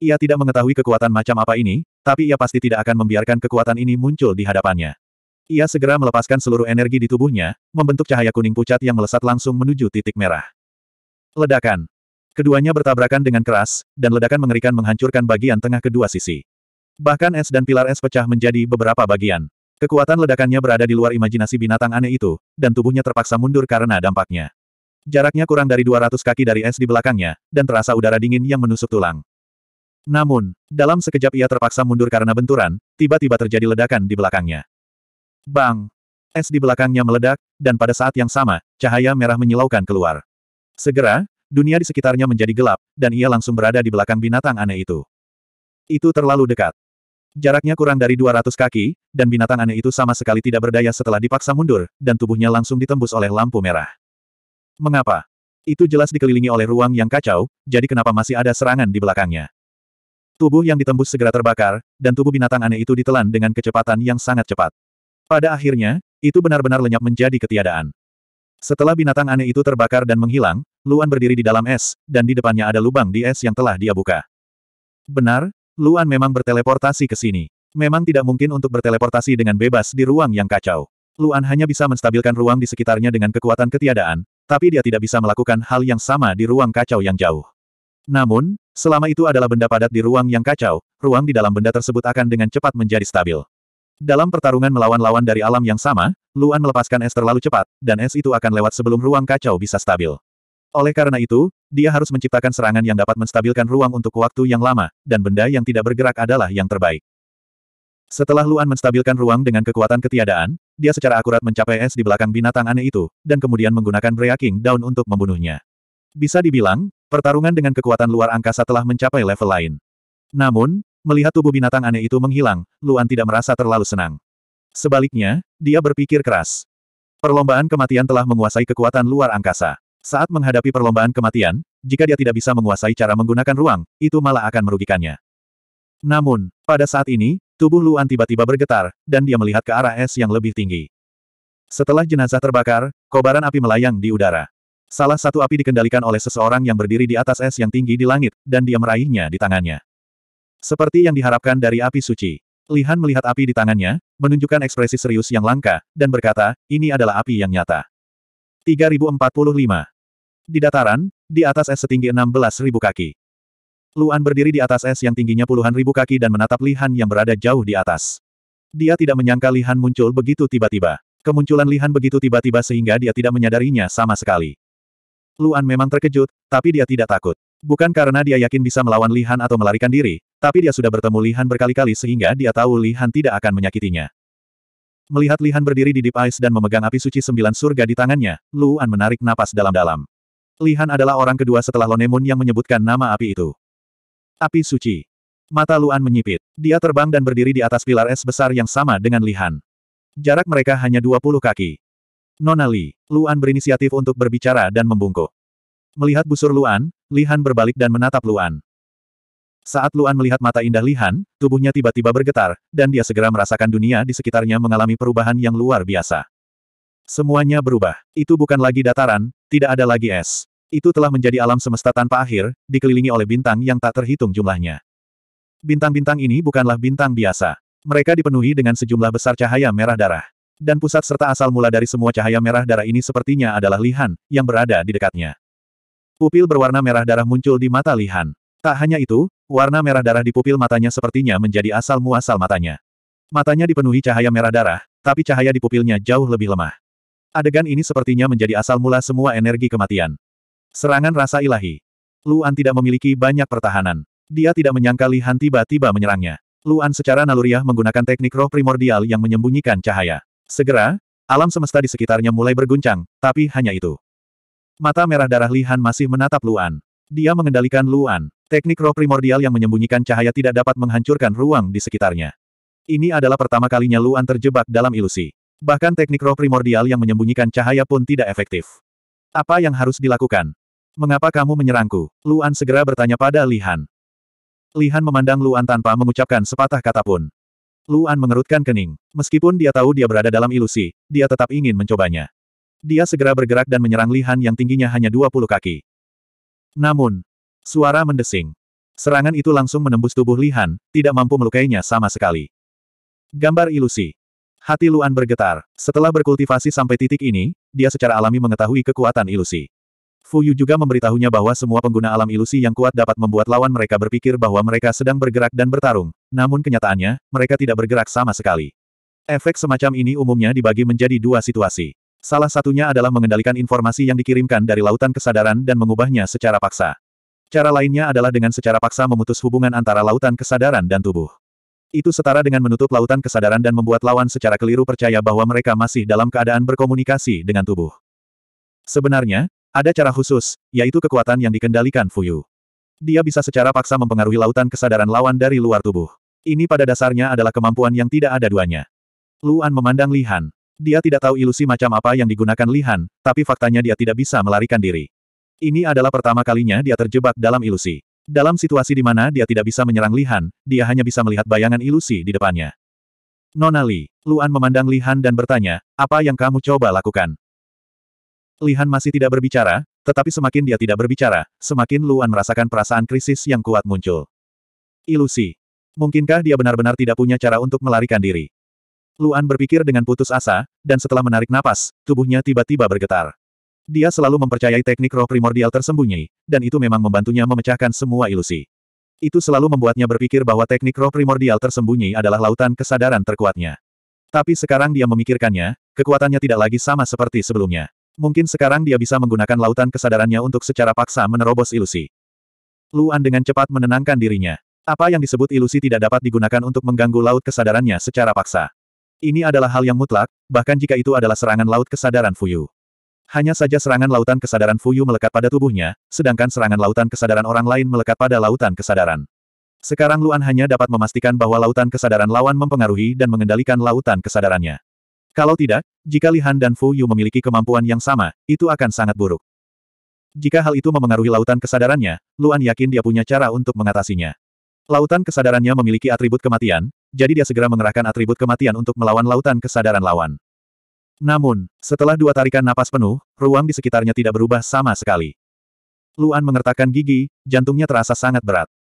A: Ia tidak mengetahui kekuatan macam apa ini, tapi ia pasti tidak akan membiarkan kekuatan ini muncul di hadapannya. Ia segera melepaskan seluruh energi di tubuhnya, membentuk cahaya kuning pucat yang melesat langsung menuju titik merah. Ledakan. Keduanya bertabrakan dengan keras, dan ledakan mengerikan menghancurkan bagian tengah kedua sisi. Bahkan es dan pilar es pecah menjadi beberapa bagian. Kekuatan ledakannya berada di luar imajinasi binatang aneh itu, dan tubuhnya terpaksa mundur karena dampaknya. Jaraknya kurang dari 200 kaki dari es di belakangnya, dan terasa udara dingin yang menusuk tulang. Namun, dalam sekejap ia terpaksa mundur karena benturan, tiba-tiba terjadi ledakan di belakangnya. Bang! Es di belakangnya meledak, dan pada saat yang sama, cahaya merah menyilaukan keluar. Segera, dunia di sekitarnya menjadi gelap, dan ia langsung berada di belakang binatang aneh itu. Itu terlalu dekat. Jaraknya kurang dari 200 kaki, dan binatang aneh itu sama sekali tidak berdaya setelah dipaksa mundur, dan tubuhnya langsung ditembus oleh lampu merah. Mengapa? Itu jelas dikelilingi oleh ruang yang kacau, jadi kenapa masih ada serangan di belakangnya? Tubuh yang ditembus segera terbakar, dan tubuh binatang aneh itu ditelan dengan kecepatan yang sangat cepat. Pada akhirnya, itu benar-benar lenyap menjadi ketiadaan. Setelah binatang aneh itu terbakar dan menghilang, Luan berdiri di dalam es, dan di depannya ada lubang di es yang telah dia buka. Benar, Luan memang berteleportasi ke sini. Memang tidak mungkin untuk berteleportasi dengan bebas di ruang yang kacau. Luan hanya bisa menstabilkan ruang di sekitarnya dengan kekuatan ketiadaan, tapi dia tidak bisa melakukan hal yang sama di ruang kacau yang jauh. Namun, selama itu adalah benda padat di ruang yang kacau, ruang di dalam benda tersebut akan dengan cepat menjadi stabil. Dalam pertarungan melawan lawan dari alam yang sama, Luan melepaskan es terlalu cepat, dan es itu akan lewat sebelum ruang kacau bisa stabil. Oleh karena itu, dia harus menciptakan serangan yang dapat menstabilkan ruang untuk waktu yang lama, dan benda yang tidak bergerak adalah yang terbaik. Setelah Luan menstabilkan ruang dengan kekuatan ketiadaan, dia secara akurat mencapai es di belakang binatang aneh itu, dan kemudian menggunakan Breaking Down untuk membunuhnya. Bisa dibilang, pertarungan dengan kekuatan luar angkasa telah mencapai level lain. Namun, Melihat tubuh binatang aneh itu menghilang, Luan tidak merasa terlalu senang. Sebaliknya, dia berpikir keras. Perlombaan kematian telah menguasai kekuatan luar angkasa. Saat menghadapi perlombaan kematian, jika dia tidak bisa menguasai cara menggunakan ruang, itu malah akan merugikannya. Namun, pada saat ini, tubuh Luan tiba-tiba bergetar, dan dia melihat ke arah es yang lebih tinggi. Setelah jenazah terbakar, kobaran api melayang di udara. Salah satu api dikendalikan oleh seseorang yang berdiri di atas es yang tinggi di langit, dan dia meraihnya di tangannya. Seperti yang diharapkan dari api suci. Lihan melihat api di tangannya, menunjukkan ekspresi serius yang langka, dan berkata, ini adalah api yang nyata. 3045. Di dataran, di atas es setinggi 16.000 kaki. Luan berdiri di atas es yang tingginya puluhan ribu kaki dan menatap Lihan yang berada jauh di atas. Dia tidak menyangka Lihan muncul begitu tiba-tiba. Kemunculan Lihan begitu tiba-tiba sehingga dia tidak menyadarinya sama sekali. Luan memang terkejut, tapi dia tidak takut. Bukan karena dia yakin bisa melawan Lihan atau melarikan diri, tapi dia sudah bertemu Lihan berkali-kali sehingga dia tahu Lihan tidak akan menyakitinya. Melihat Lihan berdiri di Deep Ice dan memegang api suci sembilan surga di tangannya, Luan menarik napas dalam-dalam. Lihan adalah orang kedua setelah Lonemun yang menyebutkan nama api itu. Api suci. Mata Luan menyipit. Dia terbang dan berdiri di atas pilar es besar yang sama dengan Lihan. Jarak mereka hanya 20 kaki. Nona Li, Luan berinisiatif untuk berbicara dan membungkuk. Melihat busur Luan, Lihan berbalik dan menatap Luan. Saat Luan melihat mata indah Lihan, tubuhnya tiba-tiba bergetar, dan dia segera merasakan dunia di sekitarnya mengalami perubahan yang luar biasa. Semuanya berubah. Itu bukan lagi dataran, tidak ada lagi es. Itu telah menjadi alam semesta tanpa akhir, dikelilingi oleh bintang yang tak terhitung jumlahnya. Bintang-bintang ini bukanlah bintang biasa. Mereka dipenuhi dengan sejumlah besar cahaya merah darah. Dan pusat serta asal mula dari semua cahaya merah darah ini sepertinya adalah Lihan, yang berada di dekatnya. Pupil berwarna merah darah muncul di mata Lihan. Tak hanya itu, warna merah darah di pupil matanya sepertinya menjadi asal-muasal matanya. Matanya dipenuhi cahaya merah darah, tapi cahaya di pupilnya jauh lebih lemah. Adegan ini sepertinya menjadi asal mula semua energi kematian. Serangan rasa ilahi. Luan tidak memiliki banyak pertahanan. Dia tidak menyangka Lihan tiba-tiba menyerangnya. Luan secara naluriah menggunakan teknik roh primordial yang menyembunyikan cahaya. Segera, alam semesta di sekitarnya mulai berguncang, tapi hanya itu. Mata merah darah Lihan masih menatap Luan. Dia mengendalikan Luan. Teknik roh primordial yang menyembunyikan cahaya tidak dapat menghancurkan ruang di sekitarnya. Ini adalah pertama kalinya Luan terjebak dalam ilusi. Bahkan teknik roh primordial yang menyembunyikan cahaya pun tidak efektif. Apa yang harus dilakukan? Mengapa kamu menyerangku? Luan segera bertanya pada Lihan. Lihan memandang Luan tanpa mengucapkan sepatah kata pun. Luan mengerutkan kening. Meskipun dia tahu dia berada dalam ilusi, dia tetap ingin mencobanya. Dia segera bergerak dan menyerang Lihan yang tingginya hanya 20 kaki. Namun, suara mendesing. Serangan itu langsung menembus tubuh Lihan, tidak mampu melukainya sama sekali. Gambar ilusi. Hati Luan bergetar. Setelah berkultivasi sampai titik ini, dia secara alami mengetahui kekuatan ilusi. Fu Yu juga memberitahunya bahwa semua pengguna alam ilusi yang kuat dapat membuat lawan mereka berpikir bahwa mereka sedang bergerak dan bertarung, namun kenyataannya, mereka tidak bergerak sama sekali. Efek semacam ini umumnya dibagi menjadi dua situasi. Salah satunya adalah mengendalikan informasi yang dikirimkan dari lautan kesadaran dan mengubahnya secara paksa. Cara lainnya adalah dengan secara paksa memutus hubungan antara lautan kesadaran dan tubuh. Itu setara dengan menutup lautan kesadaran dan membuat lawan secara keliru percaya bahwa mereka masih dalam keadaan berkomunikasi dengan tubuh. Sebenarnya, ada cara khusus, yaitu kekuatan yang dikendalikan Fuyu. Dia bisa secara paksa mempengaruhi lautan kesadaran lawan dari luar tubuh. Ini pada dasarnya adalah kemampuan yang tidak ada duanya. Luan memandang Lihan. Dia tidak tahu ilusi macam apa yang digunakan Lihan, tapi faktanya dia tidak bisa melarikan diri. Ini adalah pertama kalinya dia terjebak dalam ilusi. Dalam situasi di mana dia tidak bisa menyerang Lihan, dia hanya bisa melihat bayangan ilusi di depannya. Nona Li, Luan memandang Lihan dan bertanya, apa yang kamu coba lakukan? Lihan masih tidak berbicara, tetapi semakin dia tidak berbicara, semakin Luan merasakan perasaan krisis yang kuat muncul. Ilusi. Mungkinkah dia benar-benar tidak punya cara untuk melarikan diri? Luan berpikir dengan putus asa, dan setelah menarik napas, tubuhnya tiba-tiba bergetar. Dia selalu mempercayai teknik roh primordial tersembunyi, dan itu memang membantunya memecahkan semua ilusi. Itu selalu membuatnya berpikir bahwa teknik roh primordial tersembunyi adalah lautan kesadaran terkuatnya. Tapi sekarang dia memikirkannya, kekuatannya tidak lagi sama seperti sebelumnya. Mungkin sekarang dia bisa menggunakan lautan kesadarannya untuk secara paksa menerobos ilusi. Luan dengan cepat menenangkan dirinya. Apa yang disebut ilusi tidak dapat digunakan untuk mengganggu laut kesadarannya secara paksa. Ini adalah hal yang mutlak, bahkan jika itu adalah serangan laut kesadaran Fuyu. Hanya saja serangan lautan kesadaran Fuyu melekat pada tubuhnya, sedangkan serangan lautan kesadaran orang lain melekat pada lautan kesadaran. Sekarang Luan hanya dapat memastikan bahwa lautan kesadaran lawan mempengaruhi dan mengendalikan lautan kesadarannya. Kalau tidak, jika Lihan dan Fuyu memiliki kemampuan yang sama, itu akan sangat buruk. Jika hal itu memengaruhi lautan kesadarannya, Luan yakin dia punya cara untuk mengatasinya. Lautan kesadarannya memiliki atribut kematian, jadi dia segera mengerahkan atribut kematian untuk melawan lautan kesadaran lawan. Namun, setelah dua tarikan napas penuh, ruang di sekitarnya tidak berubah sama sekali. Luan mengertakkan gigi, jantungnya terasa sangat berat.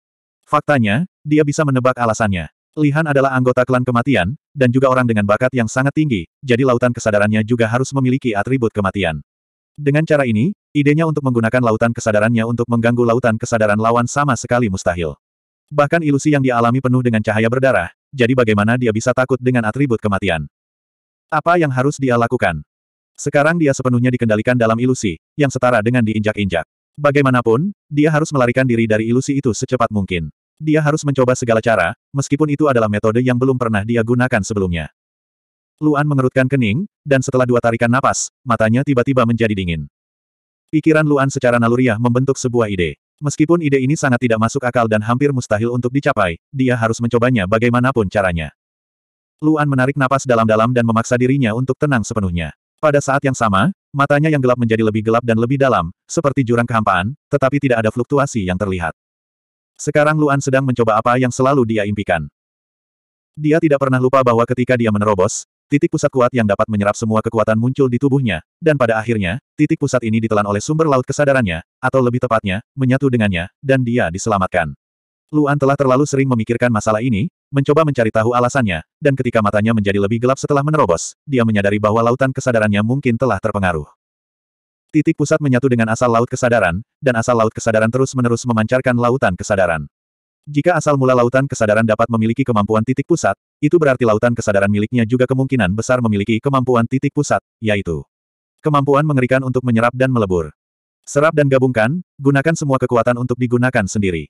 A: Faktanya, dia bisa menebak alasannya. Lihan adalah anggota klan kematian, dan juga orang dengan bakat yang sangat tinggi, jadi lautan kesadarannya juga harus memiliki atribut kematian. Dengan cara ini, idenya untuk menggunakan lautan kesadarannya untuk mengganggu lautan kesadaran lawan sama sekali mustahil. Bahkan ilusi yang dialami penuh dengan cahaya berdarah, jadi bagaimana dia bisa takut dengan atribut kematian? Apa yang harus dia lakukan? Sekarang dia sepenuhnya dikendalikan dalam ilusi, yang setara dengan diinjak-injak. Bagaimanapun, dia harus melarikan diri dari ilusi itu secepat mungkin. Dia harus mencoba segala cara, meskipun itu adalah metode yang belum pernah dia gunakan sebelumnya. Luan mengerutkan kening, dan setelah dua tarikan napas, matanya tiba-tiba menjadi dingin. Pikiran Luan secara naluriah membentuk sebuah ide. Meskipun ide ini sangat tidak masuk akal dan hampir mustahil untuk dicapai, dia harus mencobanya bagaimanapun caranya. Luan menarik napas dalam-dalam dan memaksa dirinya untuk tenang sepenuhnya. Pada saat yang sama, matanya yang gelap menjadi lebih gelap dan lebih dalam, seperti jurang kehampaan, tetapi tidak ada fluktuasi yang terlihat. Sekarang Luan sedang mencoba apa yang selalu dia impikan. Dia tidak pernah lupa bahwa ketika dia menerobos, titik pusat kuat yang dapat menyerap semua kekuatan muncul di tubuhnya, dan pada akhirnya, titik pusat ini ditelan oleh sumber laut kesadarannya, atau lebih tepatnya, menyatu dengannya, dan dia diselamatkan. Luan telah terlalu sering memikirkan masalah ini, mencoba mencari tahu alasannya, dan ketika matanya menjadi lebih gelap setelah menerobos, dia menyadari bahwa lautan kesadarannya mungkin telah terpengaruh. Titik pusat menyatu dengan asal laut kesadaran, dan asal laut kesadaran terus-menerus memancarkan lautan kesadaran. Jika asal mula lautan kesadaran dapat memiliki kemampuan titik pusat, itu berarti lautan kesadaran miliknya juga kemungkinan besar memiliki kemampuan titik pusat, yaitu kemampuan mengerikan untuk menyerap dan melebur. Serap dan gabungkan, gunakan semua kekuatan untuk digunakan sendiri.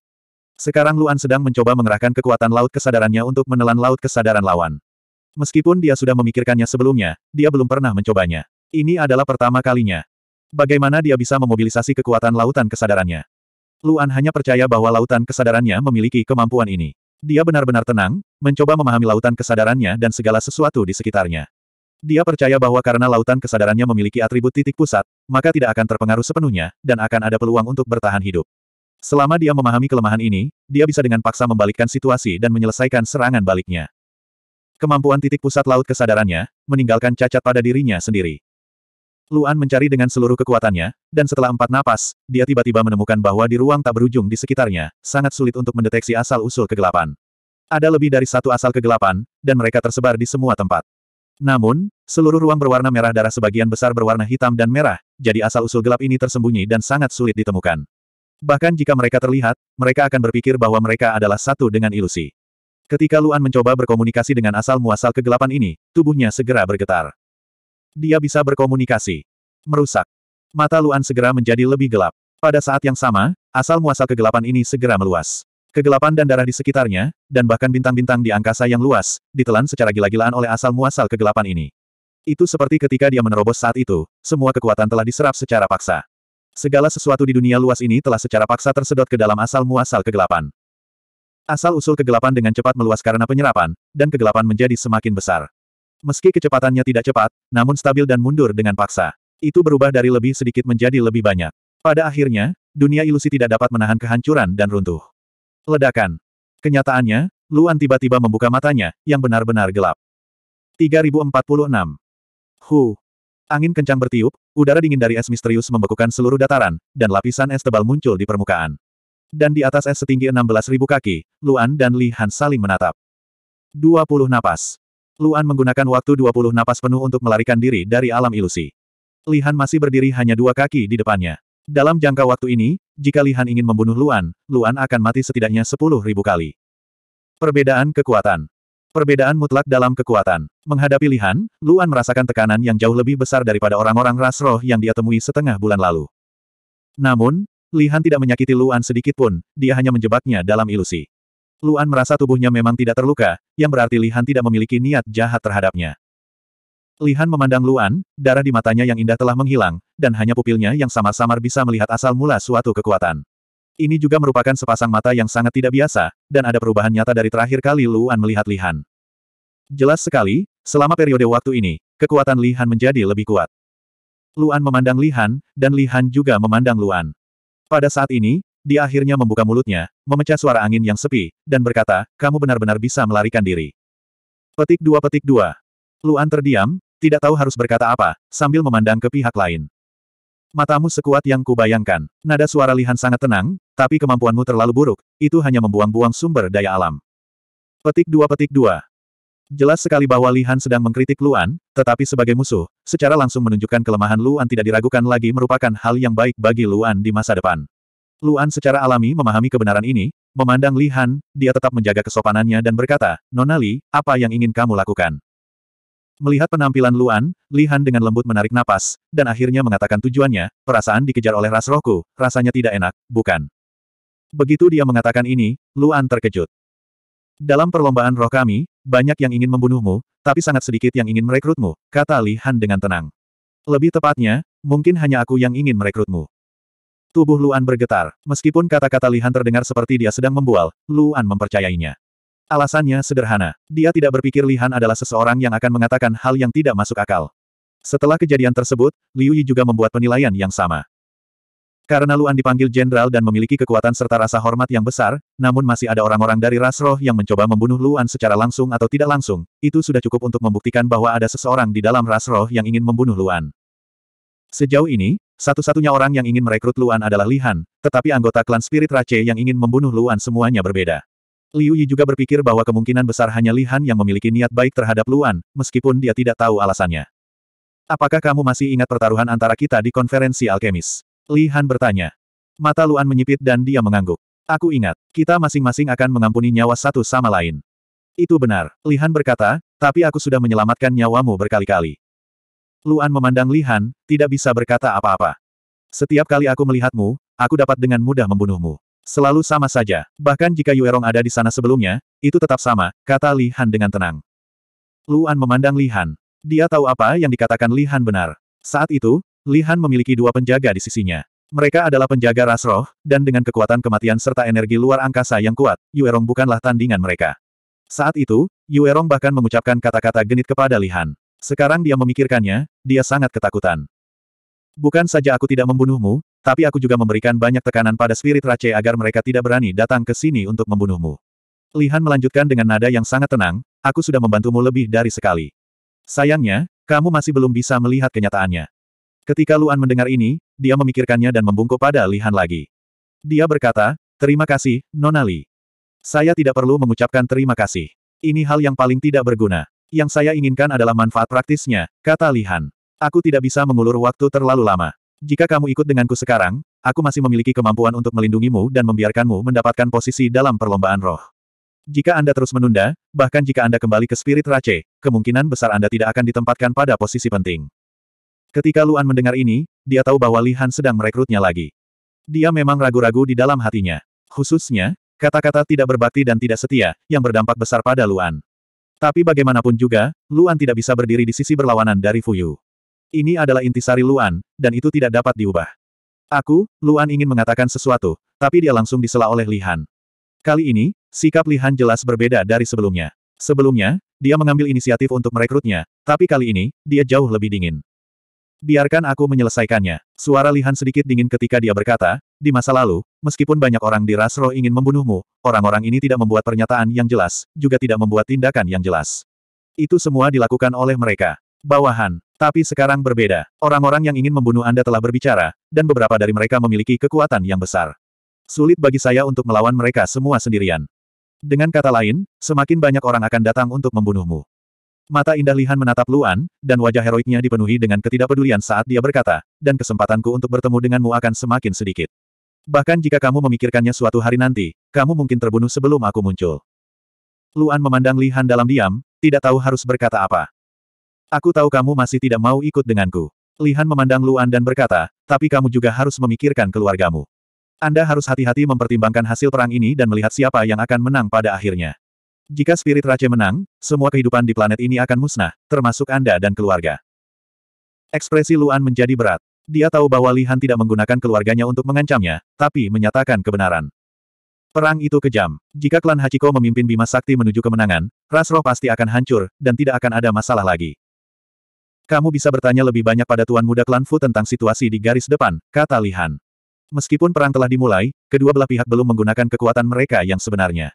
A: Sekarang Luan sedang mencoba mengerahkan kekuatan laut kesadarannya untuk menelan laut kesadaran lawan. Meskipun dia sudah memikirkannya sebelumnya, dia belum pernah mencobanya. Ini adalah pertama kalinya. Bagaimana dia bisa memobilisasi kekuatan lautan kesadarannya? Luan hanya percaya bahwa lautan kesadarannya memiliki kemampuan ini. Dia benar-benar tenang, mencoba memahami lautan kesadarannya dan segala sesuatu di sekitarnya. Dia percaya bahwa karena lautan kesadarannya memiliki atribut titik pusat, maka tidak akan terpengaruh sepenuhnya, dan akan ada peluang untuk bertahan hidup. Selama dia memahami kelemahan ini, dia bisa dengan paksa membalikkan situasi dan menyelesaikan serangan baliknya. Kemampuan titik pusat laut kesadarannya, meninggalkan cacat pada dirinya sendiri. Luan mencari dengan seluruh kekuatannya, dan setelah empat napas, dia tiba-tiba menemukan bahwa di ruang tak berujung di sekitarnya, sangat sulit untuk mendeteksi asal-usul kegelapan. Ada lebih dari satu asal kegelapan, dan mereka tersebar di semua tempat. Namun, seluruh ruang berwarna merah darah sebagian besar berwarna hitam dan merah, jadi asal-usul gelap ini tersembunyi dan sangat sulit ditemukan. Bahkan jika mereka terlihat, mereka akan berpikir bahwa mereka adalah satu dengan ilusi. Ketika Luan mencoba berkomunikasi dengan asal-muasal kegelapan ini, tubuhnya segera bergetar. Dia bisa berkomunikasi. Merusak. Mata Luan segera menjadi lebih gelap. Pada saat yang sama, asal-muasal kegelapan ini segera meluas. Kegelapan dan darah di sekitarnya, dan bahkan bintang-bintang di angkasa yang luas, ditelan secara gila-gilaan oleh asal-muasal kegelapan ini. Itu seperti ketika dia menerobos saat itu, semua kekuatan telah diserap secara paksa. Segala sesuatu di dunia luas ini telah secara paksa tersedot ke dalam asal-muasal kegelapan. Asal-usul kegelapan dengan cepat meluas karena penyerapan, dan kegelapan menjadi semakin besar. Meski kecepatannya tidak cepat, namun stabil dan mundur dengan paksa. Itu berubah dari lebih sedikit menjadi lebih banyak. Pada akhirnya, dunia ilusi tidak dapat menahan kehancuran dan runtuh. Ledakan. Kenyataannya, Luan tiba-tiba membuka matanya, yang benar-benar gelap. 3046. Hu. Angin kencang bertiup, udara dingin dari es misterius membekukan seluruh dataran, dan lapisan es tebal muncul di permukaan. Dan di atas es setinggi 16.000 kaki, Luan dan Li Han saling menatap. 20 napas. Luan menggunakan waktu 20 napas penuh untuk melarikan diri dari alam ilusi. Lihan masih berdiri hanya dua kaki di depannya. Dalam jangka waktu ini, jika Lihan ingin membunuh Luan, Luan akan mati setidaknya sepuluh ribu kali. Perbedaan kekuatan Perbedaan mutlak dalam kekuatan. Menghadapi Lihan, Luan merasakan tekanan yang jauh lebih besar daripada orang-orang ras roh yang dia temui setengah bulan lalu. Namun, Lihan tidak menyakiti Luan sedikit pun, dia hanya menjebaknya dalam ilusi. Luan merasa tubuhnya memang tidak terluka, yang berarti Lihan tidak memiliki niat jahat terhadapnya. Lihan memandang Luan, darah di matanya yang indah telah menghilang, dan hanya pupilnya yang samar-samar bisa melihat asal mula suatu kekuatan. Ini juga merupakan sepasang mata yang sangat tidak biasa, dan ada perubahan nyata dari terakhir kali Luan melihat Lihan. Jelas sekali, selama periode waktu ini, kekuatan Lihan menjadi lebih kuat. Luan memandang Lihan, dan Lihan juga memandang Luan. Pada saat ini, dia akhirnya membuka mulutnya, memecah suara angin yang sepi, dan berkata, kamu benar-benar bisa melarikan diri. Petik dua petik dua. Luan terdiam, tidak tahu harus berkata apa, sambil memandang ke pihak lain. Matamu sekuat yang kubayangkan. Nada suara Lihan sangat tenang, tapi kemampuanmu terlalu buruk, itu hanya membuang-buang sumber daya alam. Petik dua petik dua. Jelas sekali bahwa Lihan sedang mengkritik Luan, tetapi sebagai musuh, secara langsung menunjukkan kelemahan Luan tidak diragukan lagi merupakan hal yang baik bagi Luan di masa depan. Luan secara alami memahami kebenaran ini, memandang Li Han, dia tetap menjaga kesopanannya dan berkata, Nona Li, apa yang ingin kamu lakukan? Melihat penampilan Luan, Li Han dengan lembut menarik napas, dan akhirnya mengatakan tujuannya, perasaan dikejar oleh ras rohku, rasanya tidak enak, bukan? Begitu dia mengatakan ini, Luan terkejut. Dalam perlombaan roh kami, banyak yang ingin membunuhmu, tapi sangat sedikit yang ingin merekrutmu, kata Li Han dengan tenang. Lebih tepatnya, mungkin hanya aku yang ingin merekrutmu. Tubuh Luan bergetar. Meskipun kata-kata Lihan terdengar seperti dia sedang membual, Luan mempercayainya. Alasannya sederhana. Dia tidak berpikir Lihan adalah seseorang yang akan mengatakan hal yang tidak masuk akal. Setelah kejadian tersebut, Liu Yi juga membuat penilaian yang sama. Karena Luan dipanggil jenderal dan memiliki kekuatan serta rasa hormat yang besar, namun masih ada orang-orang dari ras roh yang mencoba membunuh Luan secara langsung atau tidak langsung, itu sudah cukup untuk membuktikan bahwa ada seseorang di dalam ras roh yang ingin membunuh Luan. Sejauh ini, satu-satunya orang yang ingin merekrut Luan adalah Lihan, tetapi anggota klan Spirit Rache yang ingin membunuh Luan semuanya berbeda. Liu Yi juga berpikir bahwa kemungkinan besar hanya Lihan yang memiliki niat baik terhadap Luan, meskipun dia tidak tahu alasannya. Apakah kamu masih ingat pertaruhan antara kita di konferensi alkemis? Lihan bertanya. Mata Luan menyipit dan dia mengangguk. Aku ingat, kita masing-masing akan mengampuni nyawa satu sama lain. Itu benar, Lihan berkata, tapi aku sudah menyelamatkan nyawamu berkali-kali. Luan memandang Lihan, tidak bisa berkata apa-apa. Setiap kali aku melihatmu, aku dapat dengan mudah membunuhmu. Selalu sama saja. Bahkan jika Yuerong ada di sana sebelumnya, itu tetap sama, kata Li Han dengan tenang. Luan memandang Li Han. Dia tahu apa yang dikatakan Li Han benar. Saat itu, Li Han memiliki dua penjaga di sisinya. Mereka adalah penjaga ras roh, dan dengan kekuatan kematian serta energi luar angkasa yang kuat, Yuerong bukanlah tandingan mereka. Saat itu, Yuerong bahkan mengucapkan kata-kata genit kepada Li Han. Sekarang dia memikirkannya, dia sangat ketakutan. Bukan saja aku tidak membunuhmu, tapi aku juga memberikan banyak tekanan pada spirit race agar mereka tidak berani datang ke sini untuk membunuhmu. Lihan melanjutkan dengan nada yang sangat tenang, aku sudah membantumu lebih dari sekali. Sayangnya, kamu masih belum bisa melihat kenyataannya. Ketika Luan mendengar ini, dia memikirkannya dan membungkuk pada Lihan lagi. Dia berkata, terima kasih, Nonali. Saya tidak perlu mengucapkan terima kasih. Ini hal yang paling tidak berguna. Yang saya inginkan adalah manfaat praktisnya, kata Lihan. Aku tidak bisa mengulur waktu terlalu lama. Jika kamu ikut denganku sekarang, aku masih memiliki kemampuan untuk melindungimu dan membiarkanmu mendapatkan posisi dalam perlombaan roh. Jika Anda terus menunda, bahkan jika Anda kembali ke spirit race, kemungkinan besar Anda tidak akan ditempatkan pada posisi penting. Ketika Luan mendengar ini, dia tahu bahwa Lihan sedang merekrutnya lagi. Dia memang ragu-ragu di dalam hatinya. Khususnya, kata-kata tidak berbakti dan tidak setia, yang berdampak besar pada Luan. Tapi bagaimanapun juga, Luan tidak bisa berdiri di sisi berlawanan dari Fuyu. Ini adalah intisari Luan, dan itu tidak dapat diubah. Aku, Luan ingin mengatakan sesuatu, tapi dia langsung disela oleh Lihan. Kali ini, sikap Lihan jelas berbeda dari sebelumnya. Sebelumnya, dia mengambil inisiatif untuk merekrutnya, tapi kali ini, dia jauh lebih dingin. Biarkan aku menyelesaikannya. Suara Lihan sedikit dingin ketika dia berkata, di masa lalu, meskipun banyak orang di Rasro ingin membunuhmu, orang-orang ini tidak membuat pernyataan yang jelas, juga tidak membuat tindakan yang jelas. Itu semua dilakukan oleh mereka. Bawahan. Tapi sekarang berbeda. Orang-orang yang ingin membunuh Anda telah berbicara, dan beberapa dari mereka memiliki kekuatan yang besar. Sulit bagi saya untuk melawan mereka semua sendirian. Dengan kata lain, semakin banyak orang akan datang untuk membunuhmu. Mata indah Lihan menatap Luan, dan wajah heroiknya dipenuhi dengan ketidakpedulian saat dia berkata, dan kesempatanku untuk bertemu denganmu akan semakin sedikit. Bahkan jika kamu memikirkannya suatu hari nanti, kamu mungkin terbunuh sebelum aku muncul. Luan memandang Lihan dalam diam, tidak tahu harus berkata apa. Aku tahu kamu masih tidak mau ikut denganku. Lihan memandang Luan dan berkata, tapi kamu juga harus memikirkan keluargamu. Anda harus hati-hati mempertimbangkan hasil perang ini dan melihat siapa yang akan menang pada akhirnya. Jika spirit Raja menang, semua kehidupan di planet ini akan musnah, termasuk Anda dan keluarga. Ekspresi Luan menjadi berat. Dia tahu bahwa Lihan tidak menggunakan keluarganya untuk mengancamnya, tapi menyatakan kebenaran. Perang itu kejam. Jika klan Hachiko memimpin Bima Sakti menuju kemenangan, ras pasti akan hancur, dan tidak akan ada masalah lagi. Kamu bisa bertanya lebih banyak pada Tuan Muda Klan Fu tentang situasi di garis depan, kata Lihan. Meskipun perang telah dimulai, kedua belah pihak belum menggunakan kekuatan mereka yang sebenarnya.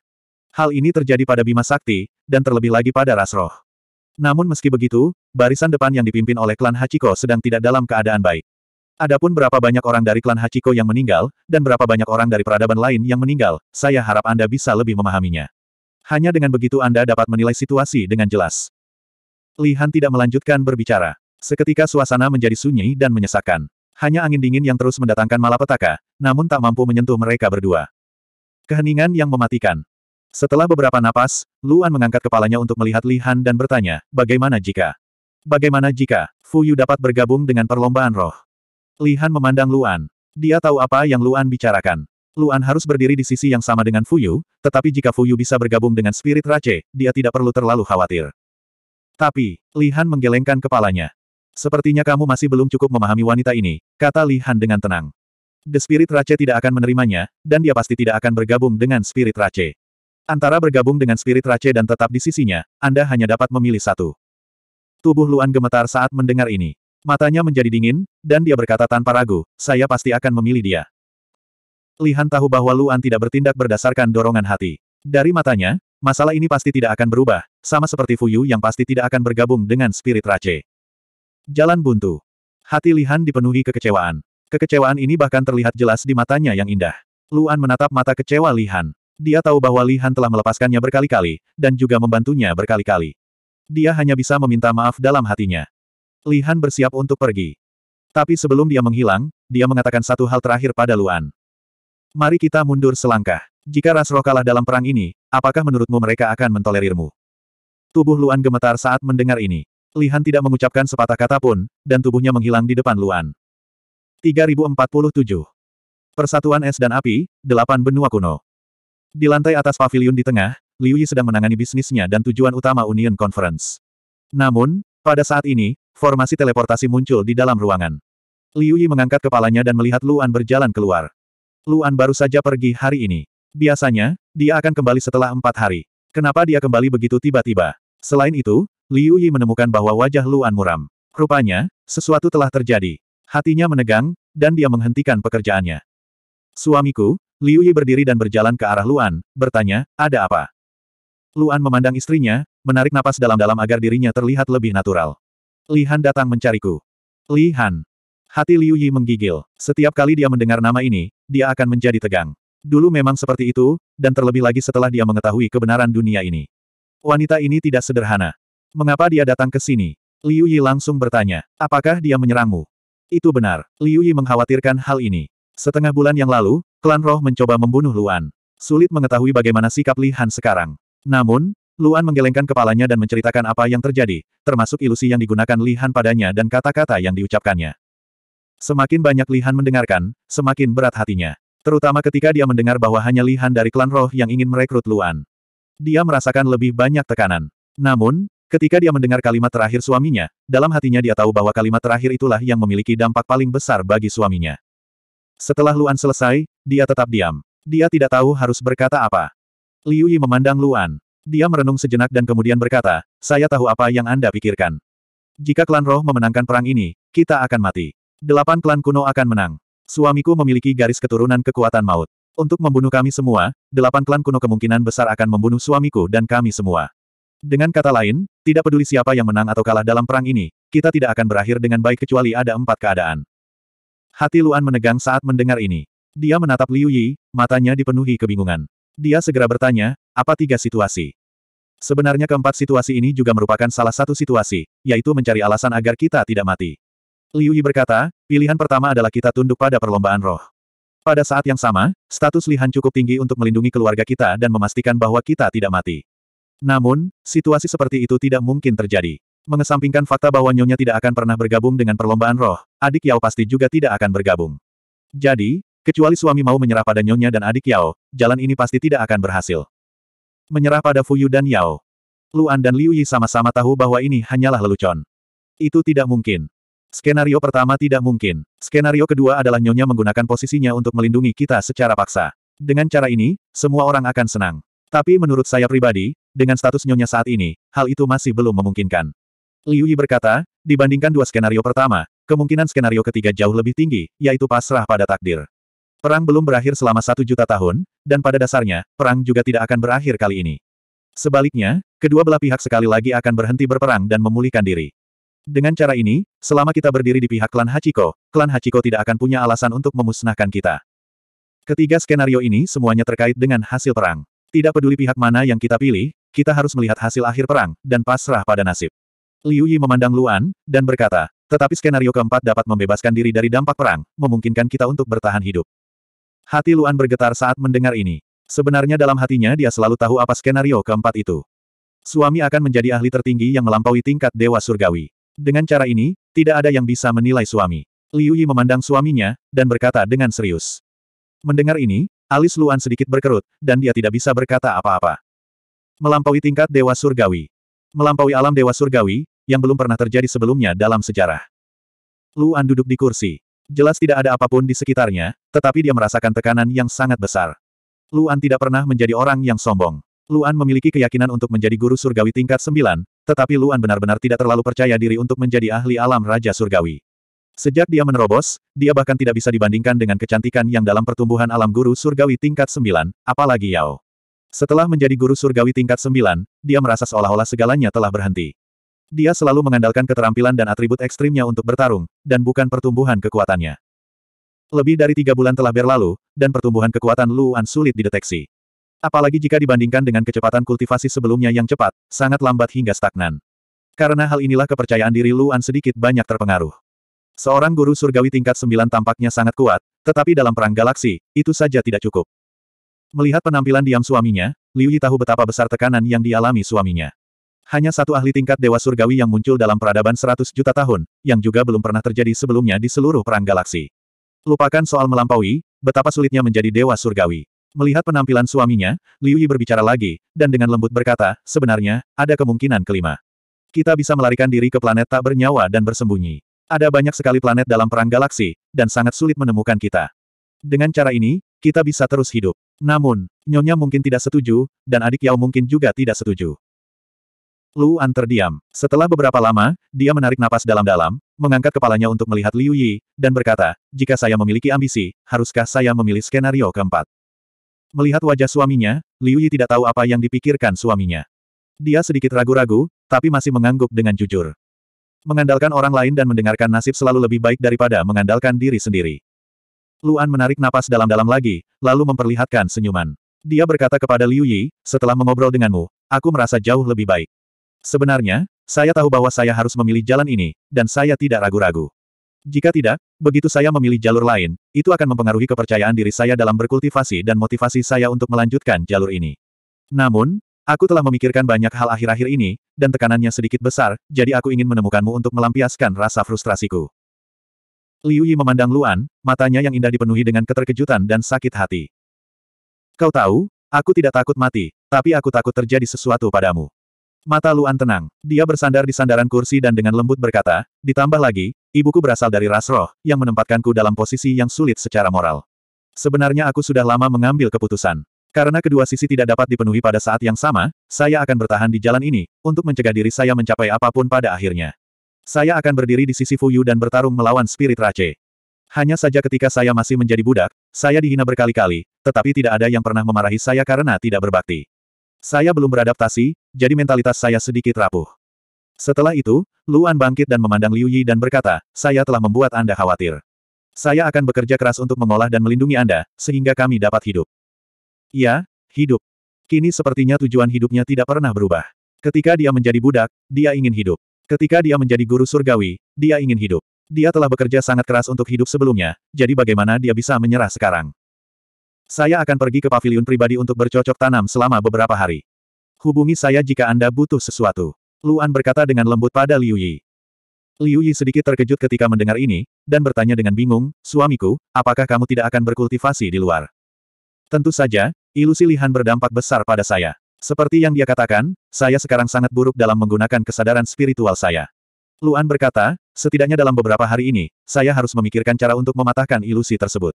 A: Hal ini terjadi pada Bima Sakti, dan terlebih lagi pada Rasroh. Namun meski begitu, barisan depan yang dipimpin oleh klan Hachiko sedang tidak dalam keadaan baik. Adapun berapa banyak orang dari klan Hachiko yang meninggal, dan berapa banyak orang dari peradaban lain yang meninggal, saya harap Anda bisa lebih memahaminya. Hanya dengan begitu Anda dapat menilai situasi dengan jelas. Li Han tidak melanjutkan berbicara. Seketika suasana menjadi sunyi dan menyesakkan. Hanya angin dingin yang terus mendatangkan malapetaka, namun tak mampu menyentuh mereka berdua. Keheningan yang mematikan. Setelah beberapa napas, Luan mengangkat kepalanya untuk melihat Li Han dan bertanya, bagaimana jika? Bagaimana jika Fu Yu dapat bergabung dengan perlombaan roh? Li Han memandang Luan. Dia tahu apa yang Luan bicarakan. Luan harus berdiri di sisi yang sama dengan Fu Yu, tetapi jika Fu Yu bisa bergabung dengan spirit Rache, dia tidak perlu terlalu khawatir. Tapi, Li Han menggelengkan kepalanya. Sepertinya kamu masih belum cukup memahami wanita ini, kata Li Han dengan tenang. The Spirit Rache tidak akan menerimanya, dan dia pasti tidak akan bergabung dengan Spirit Rache." Antara bergabung dengan spirit race dan tetap di sisinya, Anda hanya dapat memilih satu. Tubuh Luan gemetar saat mendengar ini. Matanya menjadi dingin, dan dia berkata tanpa ragu, saya pasti akan memilih dia. Lihan tahu bahwa Luan tidak bertindak berdasarkan dorongan hati. Dari matanya, masalah ini pasti tidak akan berubah, sama seperti Fuyu yang pasti tidak akan bergabung dengan spirit race. Jalan buntu. Hati Lihan dipenuhi kekecewaan. Kekecewaan ini bahkan terlihat jelas di matanya yang indah. Luan menatap mata kecewa Lihan. Dia tahu bahwa Li Han telah melepaskannya berkali-kali, dan juga membantunya berkali-kali. Dia hanya bisa meminta maaf dalam hatinya. Li Han bersiap untuk pergi. Tapi sebelum dia menghilang, dia mengatakan satu hal terakhir pada Luan. Mari kita mundur selangkah. Jika Ras Roh kalah dalam perang ini, apakah menurutmu mereka akan mentolerirmu? Tubuh Luan gemetar saat mendengar ini. Li Han tidak mengucapkan sepatah kata pun, dan tubuhnya menghilang di depan Luan. 3047 Persatuan Es dan Api, Delapan Benua Kuno di lantai atas pavilion di tengah, Liu Yi sedang menangani bisnisnya dan tujuan utama Union Conference. Namun, pada saat ini, formasi teleportasi muncul di dalam ruangan. Liu Yi mengangkat kepalanya dan melihat Luan berjalan keluar. Luan baru saja pergi hari ini. Biasanya, dia akan kembali setelah empat hari. Kenapa dia kembali begitu tiba-tiba? Selain itu, Liu Yi menemukan bahwa wajah Luan muram. Rupanya, sesuatu telah terjadi. Hatinya menegang, dan dia menghentikan pekerjaannya. Suamiku, Liu Yi berdiri dan berjalan ke arah Luan, bertanya, ada apa? Luan memandang istrinya, menarik napas dalam-dalam agar dirinya terlihat lebih natural. Li Han datang mencariku. Li Han. Hati Liu Yi menggigil. Setiap kali dia mendengar nama ini, dia akan menjadi tegang. Dulu memang seperti itu, dan terlebih lagi setelah dia mengetahui kebenaran dunia ini. Wanita ini tidak sederhana. Mengapa dia datang ke sini? Liu Yi langsung bertanya, apakah dia menyerangmu? Itu benar, Liu Yi mengkhawatirkan hal ini. Setengah bulan yang lalu, klan roh mencoba membunuh Luan. Sulit mengetahui bagaimana sikap Li Han sekarang. Namun, Luan menggelengkan kepalanya dan menceritakan apa yang terjadi, termasuk ilusi yang digunakan Li Han padanya dan kata-kata yang diucapkannya. Semakin banyak Li Han mendengarkan, semakin berat hatinya. Terutama ketika dia mendengar bahwa hanya Li Han dari klan roh yang ingin merekrut Luan. Dia merasakan lebih banyak tekanan. Namun, Ketika dia mendengar kalimat terakhir suaminya, dalam hatinya dia tahu bahwa kalimat terakhir itulah yang memiliki dampak paling besar bagi suaminya. Setelah Luan selesai, dia tetap diam. Dia tidak tahu harus berkata apa. Liu Yi memandang Luan. Dia merenung sejenak dan kemudian berkata, saya tahu apa yang Anda pikirkan. Jika klan roh memenangkan perang ini, kita akan mati. Delapan klan kuno akan menang. Suamiku memiliki garis keturunan kekuatan maut. Untuk membunuh kami semua, delapan klan kuno kemungkinan besar akan membunuh suamiku dan kami semua. Dengan kata lain, tidak peduli siapa yang menang atau kalah dalam perang ini, kita tidak akan berakhir dengan baik kecuali ada empat keadaan. Hati Luan menegang saat mendengar ini. Dia menatap Liu Yi, matanya dipenuhi kebingungan. Dia segera bertanya, apa tiga situasi? Sebenarnya keempat situasi ini juga merupakan salah satu situasi, yaitu mencari alasan agar kita tidak mati. Liu Yi berkata, pilihan pertama adalah kita tunduk pada perlombaan roh. Pada saat yang sama, status Lihan cukup tinggi untuk melindungi keluarga kita dan memastikan bahwa kita tidak mati. Namun, situasi seperti itu tidak mungkin terjadi. Mengesampingkan fakta bahwa Nyonya tidak akan pernah bergabung dengan perlombaan roh, adik Yao pasti juga tidak akan bergabung. Jadi, kecuali suami mau menyerah pada Nyonya dan adik Yao, jalan ini pasti tidak akan berhasil. Menyerah pada Fuyu dan Yao. Luan dan Liu Yi sama-sama tahu bahwa ini hanyalah lelucon. Itu tidak mungkin. Skenario pertama tidak mungkin. Skenario kedua adalah Nyonya menggunakan posisinya untuk melindungi kita secara paksa. Dengan cara ini, semua orang akan senang. Tapi menurut saya pribadi, dengan status Nyonya saat ini, hal itu masih belum memungkinkan. Liu Yi berkata, dibandingkan dua skenario pertama, kemungkinan skenario ketiga jauh lebih tinggi, yaitu pasrah pada takdir. Perang belum berakhir selama satu juta tahun, dan pada dasarnya, perang juga tidak akan berakhir kali ini. Sebaliknya, kedua belah pihak sekali lagi akan berhenti berperang dan memulihkan diri. Dengan cara ini, selama kita berdiri di pihak klan Hachiko, klan Hachiko tidak akan punya alasan untuk memusnahkan kita. Ketiga skenario ini semuanya terkait dengan hasil perang. Tidak peduli pihak mana yang kita pilih, kita harus melihat hasil akhir perang, dan pasrah pada nasib. Liu Yi memandang Luan, dan berkata, tetapi skenario keempat dapat membebaskan diri dari dampak perang, memungkinkan kita untuk bertahan hidup. Hati Luan bergetar saat mendengar ini. Sebenarnya dalam hatinya dia selalu tahu apa skenario keempat itu. Suami akan menjadi ahli tertinggi yang melampaui tingkat Dewa Surgawi. Dengan cara ini, tidak ada yang bisa menilai suami. Liu Yi memandang suaminya, dan berkata dengan serius. Mendengar ini, alis Luan sedikit berkerut, dan dia tidak bisa berkata apa-apa. Melampaui tingkat Dewa Surgawi. Melampaui alam Dewa Surgawi, yang belum pernah terjadi sebelumnya dalam sejarah. Luan duduk di kursi. Jelas tidak ada apapun di sekitarnya, tetapi dia merasakan tekanan yang sangat besar. Luan tidak pernah menjadi orang yang sombong. Luan memiliki keyakinan untuk menjadi guru surgawi tingkat sembilan, tetapi Luan benar-benar tidak terlalu percaya diri untuk menjadi ahli alam Raja Surgawi. Sejak dia menerobos, dia bahkan tidak bisa dibandingkan dengan kecantikan yang dalam pertumbuhan alam guru surgawi tingkat sembilan. apalagi Yao. Setelah menjadi guru surgawi tingkat sembilan, dia merasa seolah-olah segalanya telah berhenti. Dia selalu mengandalkan keterampilan dan atribut ekstrimnya untuk bertarung, dan bukan pertumbuhan kekuatannya. Lebih dari tiga bulan telah berlalu, dan pertumbuhan kekuatan Luan sulit dideteksi. Apalagi jika dibandingkan dengan kecepatan kultivasi sebelumnya yang cepat, sangat lambat hingga stagnan. Karena hal inilah kepercayaan diri Luan sedikit banyak terpengaruh. Seorang guru surgawi tingkat sembilan tampaknya sangat kuat, tetapi dalam perang galaksi, itu saja tidak cukup. Melihat penampilan diam suaminya, Liu Yi tahu betapa besar tekanan yang dialami suaminya. Hanya satu ahli tingkat Dewa Surgawi yang muncul dalam peradaban 100 juta tahun, yang juga belum pernah terjadi sebelumnya di seluruh perang galaksi. Lupakan soal melampaui, betapa sulitnya menjadi Dewa Surgawi. Melihat penampilan suaminya, Liu Yi berbicara lagi, dan dengan lembut berkata, sebenarnya, ada kemungkinan kelima. Kita bisa melarikan diri ke planet tak bernyawa dan bersembunyi. Ada banyak sekali planet dalam perang galaksi, dan sangat sulit menemukan kita. Dengan cara ini, kita bisa terus hidup. Namun, Nyonya mungkin tidak setuju, dan adik Yao mungkin juga tidak setuju. Luan terdiam. Setelah beberapa lama, dia menarik napas dalam-dalam, mengangkat kepalanya untuk melihat Liu Yi, dan berkata, jika saya memiliki ambisi, haruskah saya memilih skenario keempat? Melihat wajah suaminya, Liu Yi tidak tahu apa yang dipikirkan suaminya. Dia sedikit ragu-ragu, tapi masih mengangguk dengan jujur. Mengandalkan orang lain dan mendengarkan nasib selalu lebih baik daripada mengandalkan diri sendiri. Luan menarik napas dalam-dalam lagi, lalu memperlihatkan senyuman. Dia berkata kepada Liu Yi, setelah mengobrol denganmu, aku merasa jauh lebih baik. Sebenarnya, saya tahu bahwa saya harus memilih jalan ini, dan saya tidak ragu-ragu. Jika tidak, begitu saya memilih jalur lain, itu akan mempengaruhi kepercayaan diri saya dalam berkultivasi dan motivasi saya untuk melanjutkan jalur ini. Namun, aku telah memikirkan banyak hal akhir-akhir ini, dan tekanannya sedikit besar, jadi aku ingin menemukanmu untuk melampiaskan rasa frustrasiku. Liu Yi memandang Luan, matanya yang indah dipenuhi dengan keterkejutan dan sakit hati. Kau tahu, aku tidak takut mati, tapi aku takut terjadi sesuatu padamu. Mata Luan tenang. Dia bersandar di sandaran kursi dan dengan lembut berkata, ditambah lagi, ibuku berasal dari ras roh, yang menempatkanku dalam posisi yang sulit secara moral. Sebenarnya aku sudah lama mengambil keputusan. Karena kedua sisi tidak dapat dipenuhi pada saat yang sama, saya akan bertahan di jalan ini, untuk mencegah diri saya mencapai apapun pada akhirnya. Saya akan berdiri di sisi Fuyu dan bertarung melawan spirit Rache. Hanya saja ketika saya masih menjadi budak, saya dihina berkali-kali, tetapi tidak ada yang pernah memarahi saya karena tidak berbakti. Saya belum beradaptasi, jadi mentalitas saya sedikit rapuh. Setelah itu, Luan bangkit dan memandang Liu Yi dan berkata, saya telah membuat Anda khawatir. Saya akan bekerja keras untuk mengolah dan melindungi Anda, sehingga kami dapat hidup. Ya, hidup. Kini sepertinya tujuan hidupnya tidak pernah berubah. Ketika dia menjadi budak, dia ingin hidup. Ketika dia menjadi guru surgawi, dia ingin hidup. Dia telah bekerja sangat keras untuk hidup sebelumnya, jadi bagaimana dia bisa menyerah sekarang? Saya akan pergi ke pavilion pribadi untuk bercocok tanam selama beberapa hari. Hubungi saya jika Anda butuh sesuatu. Luan berkata dengan lembut pada Liu Yi. Liu Yi sedikit terkejut ketika mendengar ini, dan bertanya dengan bingung, Suamiku, apakah kamu tidak akan berkultivasi di luar? Tentu saja, ilusi Lihan berdampak besar pada saya. Seperti yang dia katakan, saya sekarang sangat buruk dalam menggunakan kesadaran spiritual saya. Luan berkata, setidaknya dalam beberapa hari ini, saya harus memikirkan cara untuk mematahkan ilusi tersebut.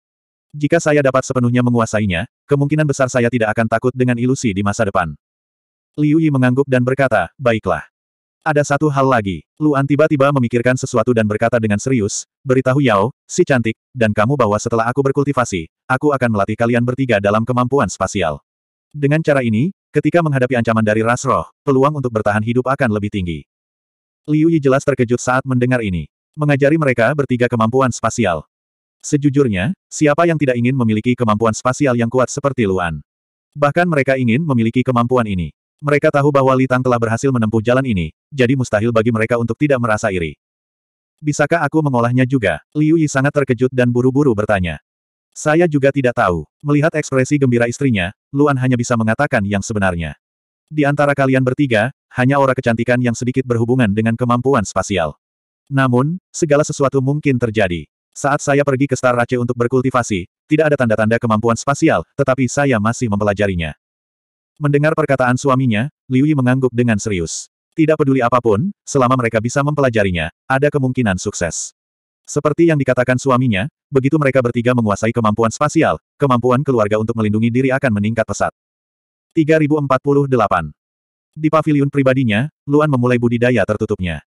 A: Jika saya dapat sepenuhnya menguasainya, kemungkinan besar saya tidak akan takut dengan ilusi di masa depan. Liu Yi mengangguk dan berkata, baiklah. Ada satu hal lagi. Luan tiba-tiba memikirkan sesuatu dan berkata dengan serius, beritahu Yao, si cantik, dan kamu bahwa setelah aku berkultivasi, aku akan melatih kalian bertiga dalam kemampuan spasial. Dengan cara ini, ketika menghadapi ancaman dari ras roh, peluang untuk bertahan hidup akan lebih tinggi. Liu Yi jelas terkejut saat mendengar ini. Mengajari mereka bertiga kemampuan spasial, Sejujurnya, siapa yang tidak ingin memiliki kemampuan spasial yang kuat seperti Luan? Bahkan mereka ingin memiliki kemampuan ini. Mereka tahu bahwa Litang telah berhasil menempuh jalan ini, jadi mustahil bagi mereka untuk tidak merasa iri. Bisakah aku mengolahnya juga? Liu Yi sangat terkejut dan buru-buru bertanya. Saya juga tidak tahu. Melihat ekspresi gembira istrinya, Luan hanya bisa mengatakan yang sebenarnya. Di antara kalian bertiga, hanya aura kecantikan yang sedikit berhubungan dengan kemampuan spasial. Namun, segala sesuatu mungkin terjadi. Saat saya pergi ke Star Race untuk berkultivasi, tidak ada tanda-tanda kemampuan spasial, tetapi saya masih mempelajarinya. Mendengar perkataan suaminya, Liu Yi mengangguk dengan serius. Tidak peduli apapun, selama mereka bisa mempelajarinya, ada kemungkinan sukses. Seperti yang dikatakan suaminya, begitu mereka bertiga menguasai kemampuan spasial, kemampuan keluarga untuk melindungi diri akan meningkat pesat. 3048 Di pavilion pribadinya, Luan memulai budidaya tertutupnya.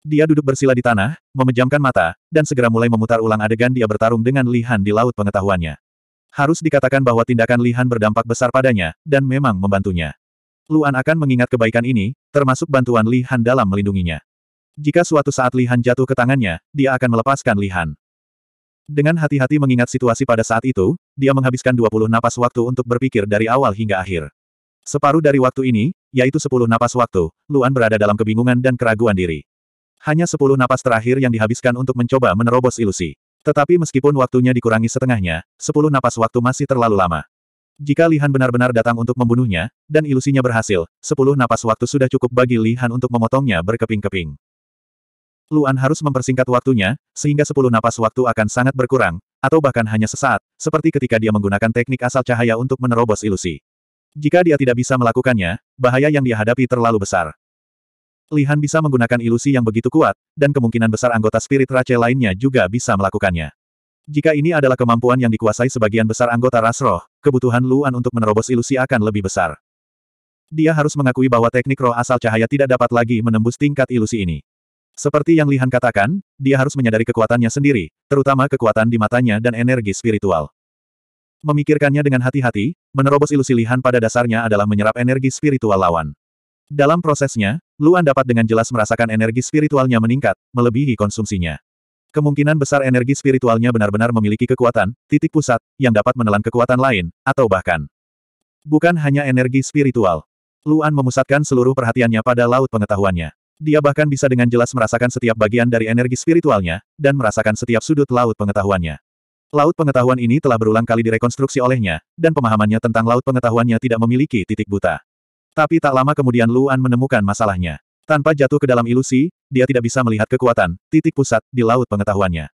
A: Dia duduk bersila di tanah, memejamkan mata, dan segera mulai memutar ulang adegan dia bertarung dengan Lihan di laut pengetahuannya. Harus dikatakan bahwa tindakan Lihan berdampak besar padanya, dan memang membantunya. Luan akan mengingat kebaikan ini, termasuk bantuan Lihan dalam melindunginya. Jika suatu saat Lihan jatuh ke tangannya, dia akan melepaskan Lihan. Dengan hati-hati mengingat situasi pada saat itu, dia menghabiskan 20 napas waktu untuk berpikir dari awal hingga akhir. Separuh dari waktu ini, yaitu 10 napas waktu, Luan berada dalam kebingungan dan keraguan diri. Hanya sepuluh napas terakhir yang dihabiskan untuk mencoba menerobos ilusi. Tetapi meskipun waktunya dikurangi setengahnya, sepuluh napas waktu masih terlalu lama. Jika Lihan benar-benar datang untuk membunuhnya, dan ilusinya berhasil, sepuluh napas waktu sudah cukup bagi Lihan untuk memotongnya berkeping-keping. Luan harus mempersingkat waktunya, sehingga sepuluh napas waktu akan sangat berkurang, atau bahkan hanya sesaat, seperti ketika dia menggunakan teknik asal cahaya untuk menerobos ilusi. Jika dia tidak bisa melakukannya, bahaya yang dihadapi terlalu besar. Lihan bisa menggunakan ilusi yang begitu kuat, dan kemungkinan besar anggota spirit race lainnya juga bisa melakukannya. Jika ini adalah kemampuan yang dikuasai sebagian besar anggota ras roh, kebutuhan Luan untuk menerobos ilusi akan lebih besar. Dia harus mengakui bahwa teknik roh asal cahaya tidak dapat lagi menembus tingkat ilusi ini. Seperti yang Lihan katakan, dia harus menyadari kekuatannya sendiri, terutama kekuatan di matanya dan energi spiritual. Memikirkannya dengan hati-hati, menerobos ilusi Lihan pada dasarnya adalah menyerap energi spiritual lawan. Dalam prosesnya, Luan dapat dengan jelas merasakan energi spiritualnya meningkat, melebihi konsumsinya. Kemungkinan besar energi spiritualnya benar-benar memiliki kekuatan, titik pusat, yang dapat menelan kekuatan lain, atau bahkan bukan hanya energi spiritual. Luan memusatkan seluruh perhatiannya pada laut pengetahuannya. Dia bahkan bisa dengan jelas merasakan setiap bagian dari energi spiritualnya, dan merasakan setiap sudut laut pengetahuannya. Laut pengetahuan ini telah berulang kali direkonstruksi olehnya, dan pemahamannya tentang laut pengetahuannya tidak memiliki titik buta. Tapi tak lama kemudian Luan menemukan masalahnya. Tanpa jatuh ke dalam ilusi, dia tidak bisa melihat kekuatan, titik pusat, di laut pengetahuannya.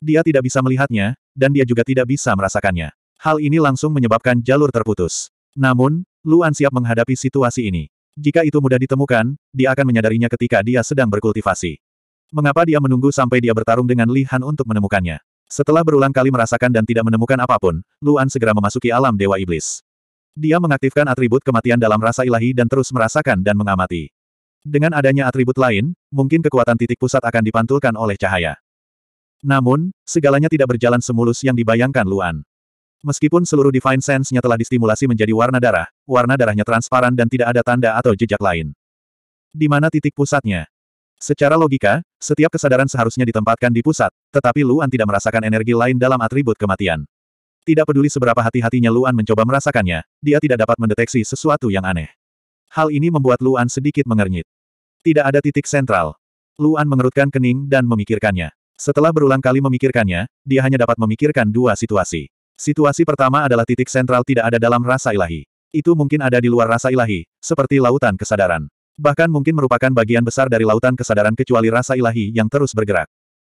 A: Dia tidak bisa melihatnya, dan dia juga tidak bisa merasakannya. Hal ini langsung menyebabkan jalur terputus. Namun, Luan siap menghadapi situasi ini. Jika itu mudah ditemukan, dia akan menyadarinya ketika dia sedang berkultivasi. Mengapa dia menunggu sampai dia bertarung dengan Li Han untuk menemukannya? Setelah berulang kali merasakan dan tidak menemukan apapun, Luan segera memasuki alam Dewa Iblis. Dia mengaktifkan atribut kematian dalam rasa ilahi dan terus merasakan dan mengamati. Dengan adanya atribut lain, mungkin kekuatan titik pusat akan dipantulkan oleh cahaya. Namun, segalanya tidak berjalan semulus yang dibayangkan Luan. Meskipun seluruh Divine Sense-nya telah distimulasi menjadi warna darah, warna darahnya transparan dan tidak ada tanda atau jejak lain. Di mana titik pusatnya? Secara logika, setiap kesadaran seharusnya ditempatkan di pusat, tetapi Luan tidak merasakan energi lain dalam atribut kematian. Tidak peduli seberapa hati-hatinya Luan mencoba merasakannya, dia tidak dapat mendeteksi sesuatu yang aneh. Hal ini membuat Luan sedikit mengernyit. Tidak ada titik sentral. Luan mengerutkan kening dan memikirkannya. Setelah berulang kali memikirkannya, dia hanya dapat memikirkan dua situasi. Situasi pertama adalah titik sentral tidak ada dalam rasa ilahi. Itu mungkin ada di luar rasa ilahi, seperti lautan kesadaran. Bahkan mungkin merupakan bagian besar dari lautan kesadaran kecuali rasa ilahi yang terus bergerak.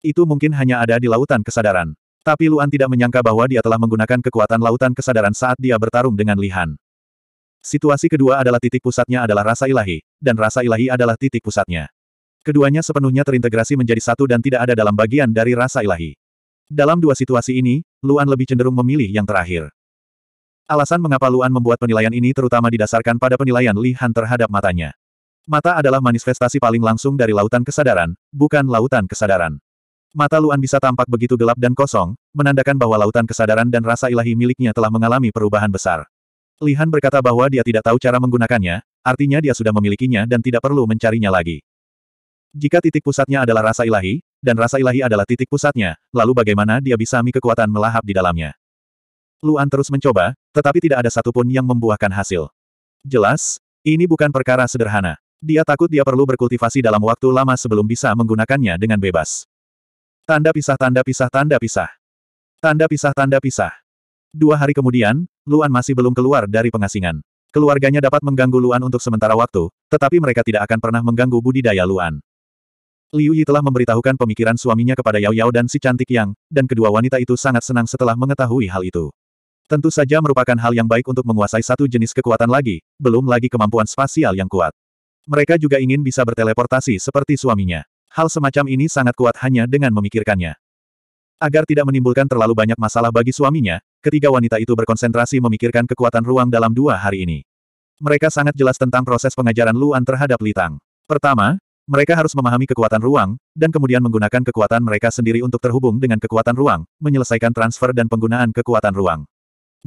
A: Itu mungkin hanya ada di lautan kesadaran. Tapi Luan tidak menyangka bahwa dia telah menggunakan kekuatan lautan kesadaran saat dia bertarung dengan Lihan. Situasi kedua adalah titik pusatnya adalah rasa ilahi, dan rasa ilahi adalah titik pusatnya. Keduanya sepenuhnya terintegrasi menjadi satu dan tidak ada dalam bagian dari rasa ilahi. Dalam dua situasi ini, Luan lebih cenderung memilih yang terakhir. Alasan mengapa Luan membuat penilaian ini terutama didasarkan pada penilaian Li Han terhadap matanya. Mata adalah manifestasi paling langsung dari lautan kesadaran, bukan lautan kesadaran. Mata Luan bisa tampak begitu gelap dan kosong, menandakan bahwa lautan kesadaran dan rasa ilahi miliknya telah mengalami perubahan besar. Lihan berkata bahwa dia tidak tahu cara menggunakannya, artinya dia sudah memilikinya dan tidak perlu mencarinya lagi. Jika titik pusatnya adalah rasa ilahi, dan rasa ilahi adalah titik pusatnya, lalu bagaimana dia bisa mi kekuatan melahap di dalamnya? Luan terus mencoba, tetapi tidak ada satupun yang membuahkan hasil. Jelas, ini bukan perkara sederhana. Dia takut dia perlu berkultivasi dalam waktu lama sebelum bisa menggunakannya dengan bebas. Tanda pisah tanda pisah tanda pisah. Tanda pisah tanda pisah. Dua hari kemudian, Luan masih belum keluar dari pengasingan. Keluarganya dapat mengganggu Luan untuk sementara waktu, tetapi mereka tidak akan pernah mengganggu budidaya Luan. Liu Yi telah memberitahukan pemikiran suaminya kepada Yao Yao dan si cantik Yang, dan kedua wanita itu sangat senang setelah mengetahui hal itu. Tentu saja merupakan hal yang baik untuk menguasai satu jenis kekuatan lagi, belum lagi kemampuan spasial yang kuat. Mereka juga ingin bisa berteleportasi seperti suaminya. Hal semacam ini sangat kuat hanya dengan memikirkannya. Agar tidak menimbulkan terlalu banyak masalah bagi suaminya, ketiga wanita itu berkonsentrasi memikirkan kekuatan ruang dalam dua hari ini. Mereka sangat jelas tentang proses pengajaran Luan terhadap Litang. Pertama, mereka harus memahami kekuatan ruang, dan kemudian menggunakan kekuatan mereka sendiri untuk terhubung dengan kekuatan ruang, menyelesaikan transfer dan penggunaan kekuatan ruang.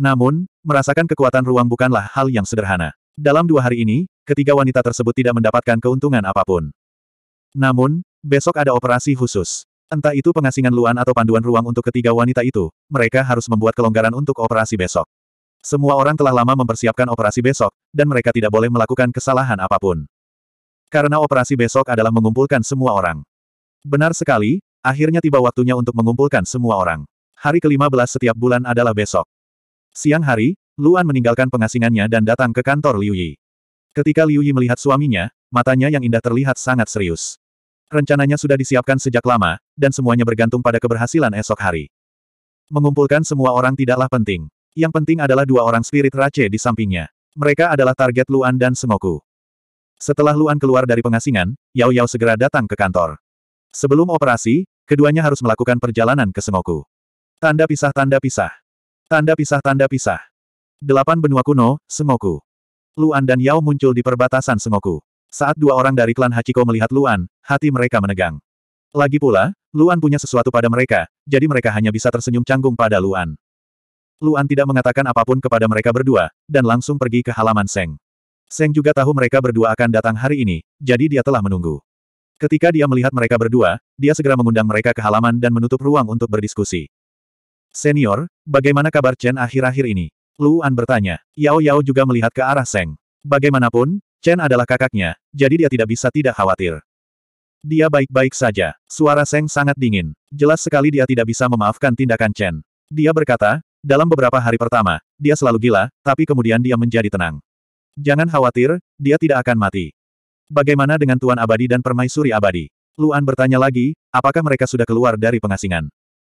A: Namun, merasakan kekuatan ruang bukanlah hal yang sederhana. Dalam dua hari ini, ketiga wanita tersebut tidak mendapatkan keuntungan apapun. Namun, Besok ada operasi khusus. Entah itu pengasingan Luan atau panduan ruang untuk ketiga wanita itu, mereka harus membuat kelonggaran untuk operasi besok. Semua orang telah lama mempersiapkan operasi besok, dan mereka tidak boleh melakukan kesalahan apapun. Karena operasi besok adalah mengumpulkan semua orang. Benar sekali, akhirnya tiba waktunya untuk mengumpulkan semua orang. Hari ke-15 setiap bulan adalah besok. Siang hari, Luan meninggalkan pengasingannya dan datang ke kantor Liu Yi. Ketika Liu Yi melihat suaminya, matanya yang indah terlihat sangat serius. Rencananya sudah disiapkan sejak lama, dan semuanya bergantung pada keberhasilan esok hari. Mengumpulkan semua orang tidaklah penting. Yang penting adalah dua orang spirit race di sampingnya. Mereka adalah target Luan dan Semoku. Setelah Luan keluar dari pengasingan, Yao Yao segera datang ke kantor. Sebelum operasi, keduanya harus melakukan perjalanan ke Semoku. Tanda pisah tanda pisah. Tanda pisah tanda pisah. Delapan benua kuno, Semoku. Luan dan Yao muncul di perbatasan Semoku. Saat dua orang dari klan Hachiko melihat Luan, hati mereka menegang. Lagi pula, Luan punya sesuatu pada mereka, jadi mereka hanya bisa tersenyum canggung pada Luan. Luan tidak mengatakan apapun kepada mereka berdua, dan langsung pergi ke halaman Seng. Seng juga tahu mereka berdua akan datang hari ini, jadi dia telah menunggu. Ketika dia melihat mereka berdua, dia segera mengundang mereka ke halaman dan menutup ruang untuk berdiskusi. Senior, bagaimana kabar Chen akhir-akhir ini? Luan bertanya. Yao Yao juga melihat ke arah Seng. Bagaimanapun, Chen adalah kakaknya, jadi dia tidak bisa tidak khawatir. Dia baik-baik saja. Suara Seng sangat dingin. Jelas sekali dia tidak bisa memaafkan tindakan Chen. Dia berkata, dalam beberapa hari pertama, dia selalu gila, tapi kemudian dia menjadi tenang. Jangan khawatir, dia tidak akan mati. Bagaimana dengan Tuan Abadi dan Permaisuri Abadi? Luan bertanya lagi, apakah mereka sudah keluar dari pengasingan?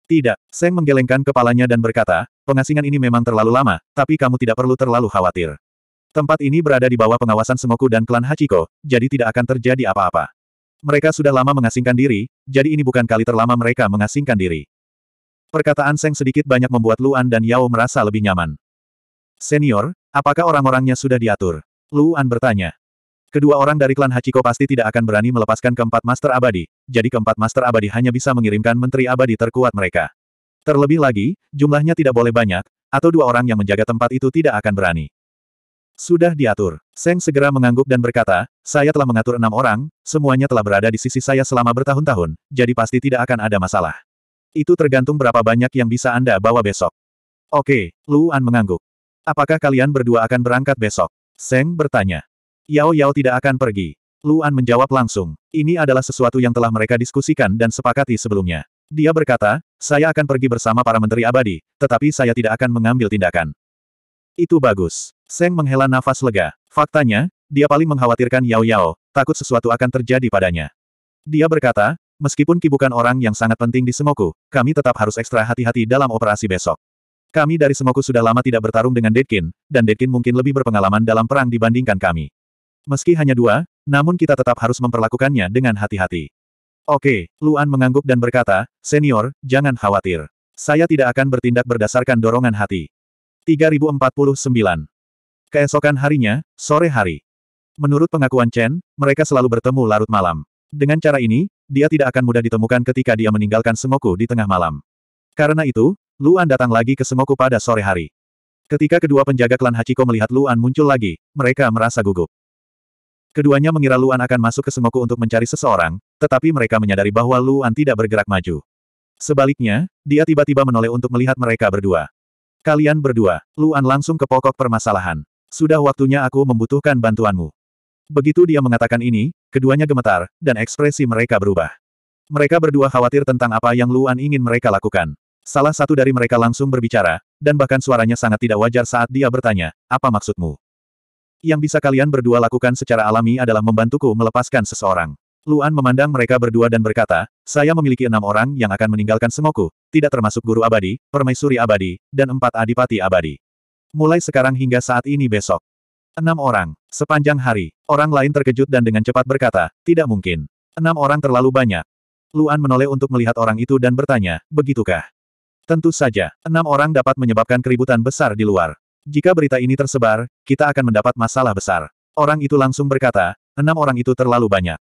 A: Tidak, Seng menggelengkan kepalanya dan berkata, pengasingan ini memang terlalu lama, tapi kamu tidak perlu terlalu khawatir. Tempat ini berada di bawah pengawasan semoku dan klan Hachiko, jadi tidak akan terjadi apa-apa. Mereka sudah lama mengasingkan diri, jadi ini bukan kali terlama mereka mengasingkan diri. Perkataan Seng sedikit banyak membuat Luan dan Yao merasa lebih nyaman. Senior, apakah orang-orangnya sudah diatur? Luan bertanya. Kedua orang dari klan Hachiko pasti tidak akan berani melepaskan keempat master abadi, jadi keempat master abadi hanya bisa mengirimkan menteri abadi terkuat mereka. Terlebih lagi, jumlahnya tidak boleh banyak, atau dua orang yang menjaga tempat itu tidak akan berani. Sudah diatur. Seng segera mengangguk dan berkata, saya telah mengatur enam orang, semuanya telah berada di sisi saya selama bertahun-tahun, jadi pasti tidak akan ada masalah. Itu tergantung berapa banyak yang bisa Anda bawa besok. Oke, Luan mengangguk. Apakah kalian berdua akan berangkat besok? Seng bertanya. Yao Yao tidak akan pergi. Luan menjawab langsung, ini adalah sesuatu yang telah mereka diskusikan dan sepakati sebelumnya. Dia berkata, saya akan pergi bersama para menteri abadi, tetapi saya tidak akan mengambil tindakan. Itu bagus. Seng menghela nafas lega. Faktanya, dia paling mengkhawatirkan Yao Yao, takut sesuatu akan terjadi padanya. Dia berkata, meskipun Ki orang yang sangat penting di Semoku, kami tetap harus ekstra hati-hati dalam operasi besok. Kami dari Semoku sudah lama tidak bertarung dengan Deadkin, dan Deadkin mungkin lebih berpengalaman dalam perang dibandingkan kami. Meski hanya dua, namun kita tetap harus memperlakukannya dengan hati-hati. Oke, Luan mengangguk dan berkata, Senior, jangan khawatir. Saya tidak akan bertindak berdasarkan dorongan hati. 3049. Keesokan harinya, sore hari. Menurut pengakuan Chen, mereka selalu bertemu larut malam. Dengan cara ini, dia tidak akan mudah ditemukan ketika dia meninggalkan Sengoku di tengah malam. Karena itu, Luan datang lagi ke Sengoku pada sore hari. Ketika kedua penjaga klan Hachiko melihat Luan muncul lagi, mereka merasa gugup. Keduanya mengira Luan akan masuk ke Sengoku untuk mencari seseorang, tetapi mereka menyadari bahwa Luan tidak bergerak maju. Sebaliknya, dia tiba-tiba menoleh untuk melihat mereka berdua. Kalian berdua, Luan langsung ke pokok permasalahan. Sudah waktunya aku membutuhkan bantuanmu. Begitu dia mengatakan ini, keduanya gemetar, dan ekspresi mereka berubah. Mereka berdua khawatir tentang apa yang Luan ingin mereka lakukan. Salah satu dari mereka langsung berbicara, dan bahkan suaranya sangat tidak wajar saat dia bertanya, apa maksudmu? Yang bisa kalian berdua lakukan secara alami adalah membantuku melepaskan seseorang. Luan memandang mereka berdua dan berkata, saya memiliki enam orang yang akan meninggalkan semoku, tidak termasuk guru abadi, permaisuri abadi, dan empat adipati abadi. Mulai sekarang hingga saat ini besok. Enam orang. Sepanjang hari, orang lain terkejut dan dengan cepat berkata, tidak mungkin. Enam orang terlalu banyak. Luan menoleh untuk melihat orang itu dan bertanya, begitukah? Tentu saja, enam orang dapat menyebabkan keributan besar di luar. Jika berita ini tersebar, kita akan mendapat masalah besar. Orang itu langsung berkata, enam orang itu terlalu banyak.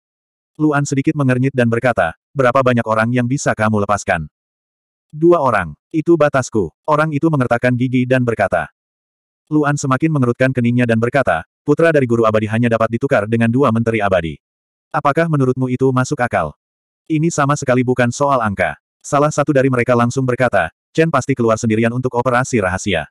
A: Luan sedikit mengernyit dan berkata, berapa banyak orang yang bisa kamu lepaskan? Dua orang. Itu batasku. Orang itu mengertakkan gigi dan berkata. Luan semakin mengerutkan keningnya dan berkata, putra dari guru abadi hanya dapat ditukar dengan dua menteri abadi. Apakah menurutmu itu masuk akal? Ini sama sekali bukan soal angka. Salah satu dari mereka langsung berkata, Chen pasti keluar sendirian untuk operasi rahasia.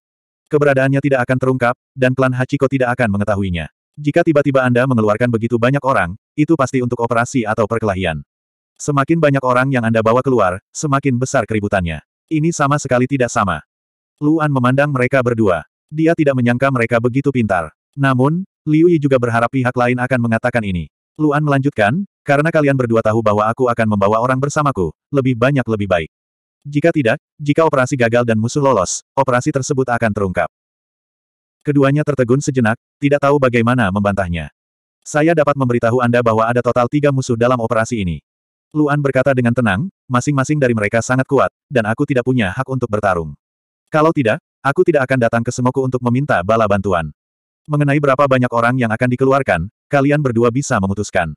A: Keberadaannya tidak akan terungkap, dan klan Hachiko tidak akan mengetahuinya. Jika tiba-tiba Anda mengeluarkan begitu banyak orang, itu pasti untuk operasi atau perkelahian. Semakin banyak orang yang Anda bawa keluar, semakin besar keributannya. Ini sama sekali tidak sama. Luan memandang mereka berdua. Dia tidak menyangka mereka begitu pintar. Namun, Liu Yi juga berharap pihak lain akan mengatakan ini. Luan melanjutkan, karena kalian berdua tahu bahwa aku akan membawa orang bersamaku, lebih banyak lebih baik. Jika tidak, jika operasi gagal dan musuh lolos, operasi tersebut akan terungkap. Keduanya tertegun sejenak, tidak tahu bagaimana membantahnya. Saya dapat memberitahu Anda bahwa ada total tiga musuh dalam operasi ini. Luan berkata dengan tenang, masing-masing dari mereka sangat kuat, dan aku tidak punya hak untuk bertarung. Kalau tidak, aku tidak akan datang ke Semoku untuk meminta bala bantuan. Mengenai berapa banyak orang yang akan dikeluarkan, kalian berdua bisa memutuskan.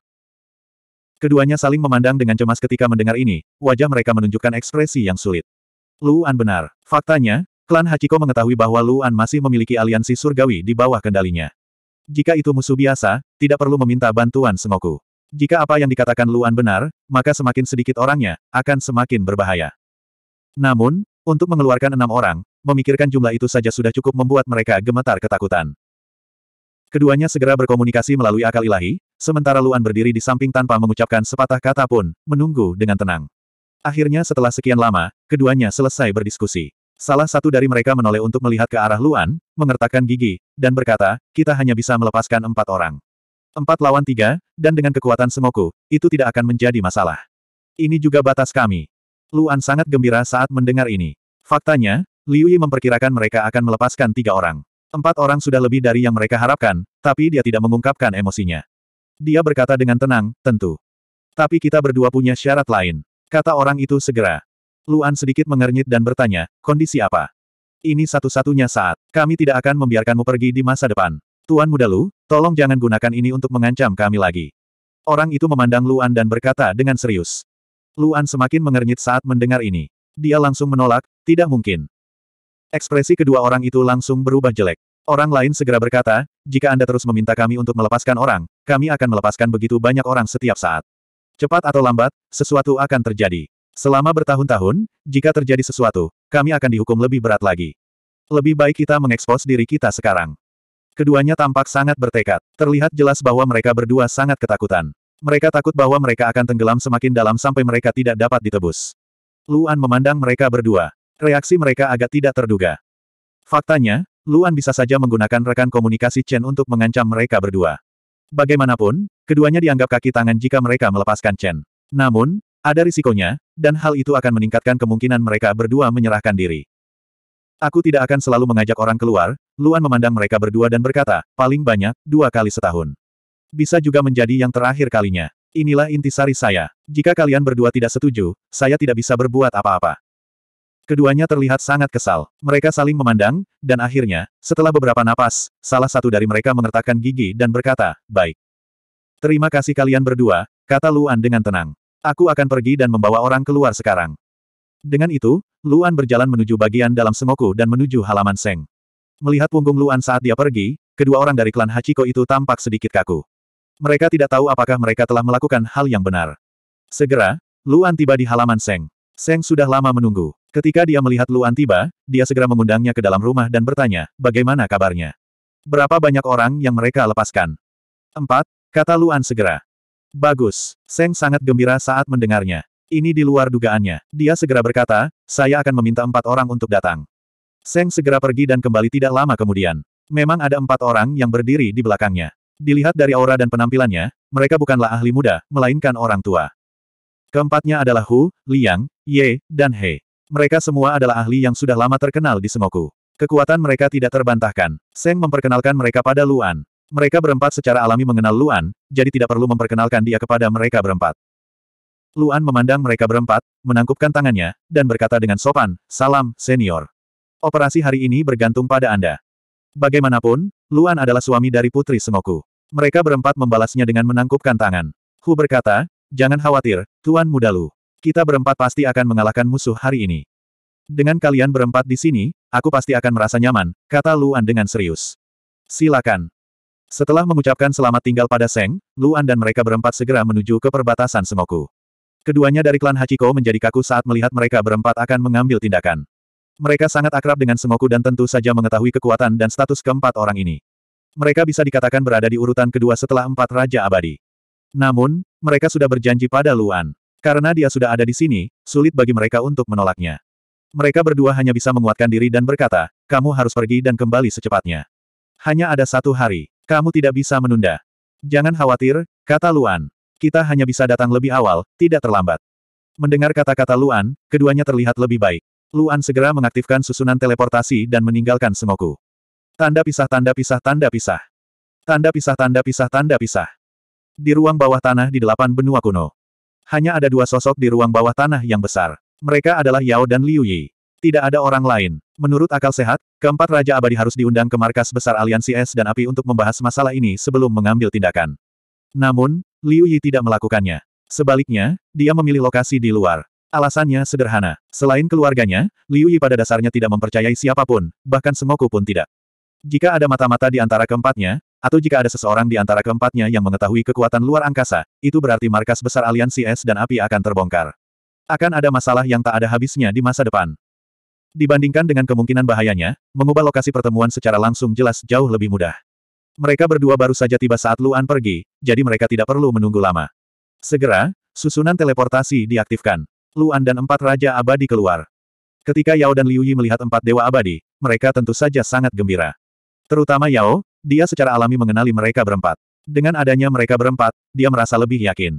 A: Keduanya saling memandang dengan cemas ketika mendengar ini, wajah mereka menunjukkan ekspresi yang sulit. Luan benar. Faktanya, Klan Hachiko mengetahui bahwa Luan masih memiliki aliansi surgawi di bawah kendalinya. Jika itu musuh biasa, tidak perlu meminta bantuan Sengoku. Jika apa yang dikatakan Luan benar, maka semakin sedikit orangnya, akan semakin berbahaya. Namun, untuk mengeluarkan enam orang, memikirkan jumlah itu saja sudah cukup membuat mereka gemetar ketakutan. Keduanya segera berkomunikasi melalui akal ilahi, sementara Luan berdiri di samping tanpa mengucapkan sepatah kata pun, menunggu dengan tenang. Akhirnya setelah sekian lama, keduanya selesai berdiskusi. Salah satu dari mereka menoleh untuk melihat ke arah Luan, mengertakkan gigi, dan berkata, kita hanya bisa melepaskan empat orang. Empat lawan tiga, dan dengan kekuatan semoku, itu tidak akan menjadi masalah. Ini juga batas kami. Luan sangat gembira saat mendengar ini. Faktanya, Liu Yi memperkirakan mereka akan melepaskan tiga orang. Empat orang sudah lebih dari yang mereka harapkan, tapi dia tidak mengungkapkan emosinya. Dia berkata dengan tenang, tentu. Tapi kita berdua punya syarat lain. Kata orang itu segera. Luan sedikit mengernyit dan bertanya, kondisi apa? Ini satu-satunya saat. Kami tidak akan membiarkanmu pergi di masa depan. Tuan muda Lu, tolong jangan gunakan ini untuk mengancam kami lagi. Orang itu memandang Luan dan berkata dengan serius. Luan semakin mengernyit saat mendengar ini. Dia langsung menolak, tidak mungkin. Ekspresi kedua orang itu langsung berubah jelek. Orang lain segera berkata, jika Anda terus meminta kami untuk melepaskan orang, kami akan melepaskan begitu banyak orang setiap saat. Cepat atau lambat, sesuatu akan terjadi. Selama bertahun-tahun, jika terjadi sesuatu, kami akan dihukum lebih berat lagi. Lebih baik kita mengekspos diri kita sekarang. Keduanya tampak sangat bertekad. Terlihat jelas bahwa mereka berdua sangat ketakutan. Mereka takut bahwa mereka akan tenggelam semakin dalam sampai mereka tidak dapat ditebus. Luan memandang mereka berdua. Reaksi mereka agak tidak terduga. Faktanya, Luan bisa saja menggunakan rekan komunikasi Chen untuk mengancam mereka berdua. Bagaimanapun, keduanya dianggap kaki tangan jika mereka melepaskan Chen. Namun, ada risikonya, dan hal itu akan meningkatkan kemungkinan mereka berdua menyerahkan diri. Aku tidak akan selalu mengajak orang keluar, Luan memandang mereka berdua dan berkata, paling banyak, dua kali setahun. Bisa juga menjadi yang terakhir kalinya. Inilah intisari saya. Jika kalian berdua tidak setuju, saya tidak bisa berbuat apa-apa. Keduanya terlihat sangat kesal. Mereka saling memandang, dan akhirnya, setelah beberapa napas, salah satu dari mereka mengertakkan gigi dan berkata, Baik. Terima kasih kalian berdua, kata Luan dengan tenang. Aku akan pergi dan membawa orang keluar sekarang. Dengan itu, Luan berjalan menuju bagian dalam Sengoku dan menuju halaman Seng. Melihat punggung Luan saat dia pergi, kedua orang dari klan Hachiko itu tampak sedikit kaku. Mereka tidak tahu apakah mereka telah melakukan hal yang benar. Segera, Luan tiba di halaman Seng. Seng sudah lama menunggu. Ketika dia melihat Luan tiba, dia segera mengundangnya ke dalam rumah dan bertanya, bagaimana kabarnya? Berapa banyak orang yang mereka lepaskan? Empat, kata Luan segera. Bagus. Seng sangat gembira saat mendengarnya. Ini di luar dugaannya. Dia segera berkata, saya akan meminta empat orang untuk datang. Seng segera pergi dan kembali tidak lama kemudian. Memang ada empat orang yang berdiri di belakangnya. Dilihat dari aura dan penampilannya, mereka bukanlah ahli muda, melainkan orang tua. Keempatnya adalah Hu, Liang, Ye, dan He. Mereka semua adalah ahli yang sudah lama terkenal di Sengoku. Kekuatan mereka tidak terbantahkan. Seng memperkenalkan mereka pada Luan. Mereka berempat secara alami mengenal Luan, jadi tidak perlu memperkenalkan dia kepada mereka berempat. Luan memandang mereka berempat, menangkupkan tangannya, dan berkata dengan sopan, Salam, senior. Operasi hari ini bergantung pada Anda. Bagaimanapun, Luan adalah suami dari Putri semoku. Mereka berempat membalasnya dengan menangkupkan tangan. Hu berkata, Jangan khawatir, Tuan Muda Lu. Kita berempat pasti akan mengalahkan musuh hari ini. Dengan kalian berempat di sini, aku pasti akan merasa nyaman, kata Luan dengan serius. Silakan. Setelah mengucapkan selamat tinggal pada Seng, Luan dan mereka berempat segera menuju ke perbatasan Semoku. Keduanya dari klan Hachiko menjadi kaku saat melihat mereka berempat akan mengambil tindakan. Mereka sangat akrab dengan Semoku dan tentu saja mengetahui kekuatan dan status keempat orang ini. Mereka bisa dikatakan berada di urutan kedua setelah empat Raja Abadi. Namun, mereka sudah berjanji pada Luan. Karena dia sudah ada di sini, sulit bagi mereka untuk menolaknya. Mereka berdua hanya bisa menguatkan diri dan berkata, kamu harus pergi dan kembali secepatnya. Hanya ada satu hari. Kamu tidak bisa menunda. Jangan khawatir, kata Luan. Kita hanya bisa datang lebih awal, tidak terlambat. Mendengar kata-kata Luan, keduanya terlihat lebih baik. Luan segera mengaktifkan susunan teleportasi dan meninggalkan Sengoku. Tanda pisah tanda pisah tanda pisah. Tanda pisah tanda pisah tanda pisah. Di ruang bawah tanah di delapan benua kuno. Hanya ada dua sosok di ruang bawah tanah yang besar. Mereka adalah Yao dan Liu Yi. Tidak ada orang lain. Menurut akal sehat, keempat Raja Abadi harus diundang ke markas besar aliansi es dan api untuk membahas masalah ini sebelum mengambil tindakan. Namun, Liu Yi tidak melakukannya. Sebaliknya, dia memilih lokasi di luar. Alasannya sederhana. Selain keluarganya, Liu Yi pada dasarnya tidak mempercayai siapapun, bahkan Sengoku pun tidak. Jika ada mata-mata di antara keempatnya, atau jika ada seseorang di antara keempatnya yang mengetahui kekuatan luar angkasa, itu berarti markas besar aliansi es dan api akan terbongkar. Akan ada masalah yang tak ada habisnya di masa depan. Dibandingkan dengan kemungkinan bahayanya, mengubah lokasi pertemuan secara langsung jelas jauh lebih mudah. Mereka berdua baru saja tiba saat Luan pergi, jadi mereka tidak perlu menunggu lama. Segera, susunan teleportasi diaktifkan. Luan dan empat Raja Abadi keluar. Ketika Yao dan Liu Yi melihat empat Dewa Abadi, mereka tentu saja sangat gembira. Terutama Yao, dia secara alami mengenali mereka berempat. Dengan adanya mereka berempat, dia merasa lebih yakin.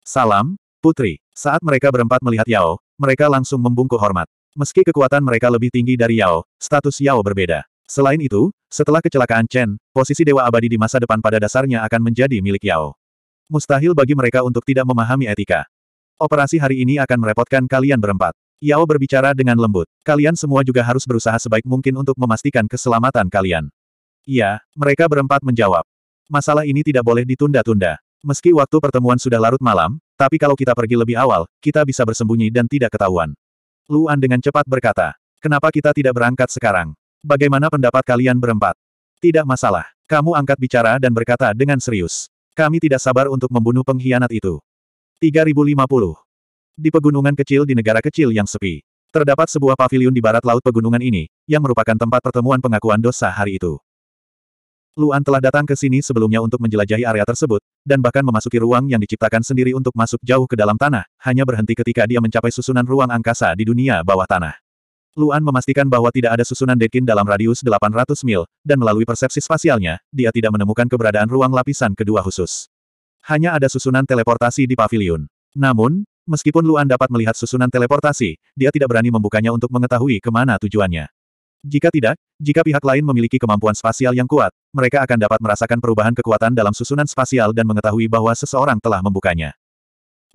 A: Salam, Putri. Saat mereka berempat melihat Yao, mereka langsung membungkuk hormat. Meski kekuatan mereka lebih tinggi dari Yao, status Yao berbeda. Selain itu, setelah kecelakaan Chen, posisi Dewa Abadi di masa depan pada dasarnya akan menjadi milik Yao. Mustahil bagi mereka untuk tidak memahami etika. Operasi hari ini akan merepotkan kalian berempat. Yao berbicara dengan lembut. Kalian semua juga harus berusaha sebaik mungkin untuk memastikan keselamatan kalian. Iya, mereka berempat menjawab. Masalah ini tidak boleh ditunda-tunda. Meski waktu pertemuan sudah larut malam, tapi kalau kita pergi lebih awal, kita bisa bersembunyi dan tidak ketahuan. Luan dengan cepat berkata, kenapa kita tidak berangkat sekarang? Bagaimana pendapat kalian berempat? Tidak masalah. Kamu angkat bicara dan berkata dengan serius. Kami tidak sabar untuk membunuh pengkhianat itu. 3050. Di pegunungan kecil di negara kecil yang sepi, terdapat sebuah paviliun di barat laut pegunungan ini, yang merupakan tempat pertemuan pengakuan dosa hari itu. Luan telah datang ke sini sebelumnya untuk menjelajahi area tersebut, dan bahkan memasuki ruang yang diciptakan sendiri untuk masuk jauh ke dalam tanah, hanya berhenti ketika dia mencapai susunan ruang angkasa di dunia bawah tanah. Luan memastikan bahwa tidak ada susunan Dekin dalam radius 800 mil, dan melalui persepsi spasialnya, dia tidak menemukan keberadaan ruang lapisan kedua khusus. Hanya ada susunan teleportasi di pavilion. Namun, meskipun Luan dapat melihat susunan teleportasi, dia tidak berani membukanya untuk mengetahui kemana tujuannya. Jika tidak, jika pihak lain memiliki kemampuan spasial yang kuat, mereka akan dapat merasakan perubahan kekuatan dalam susunan spasial dan mengetahui bahwa seseorang telah membukanya.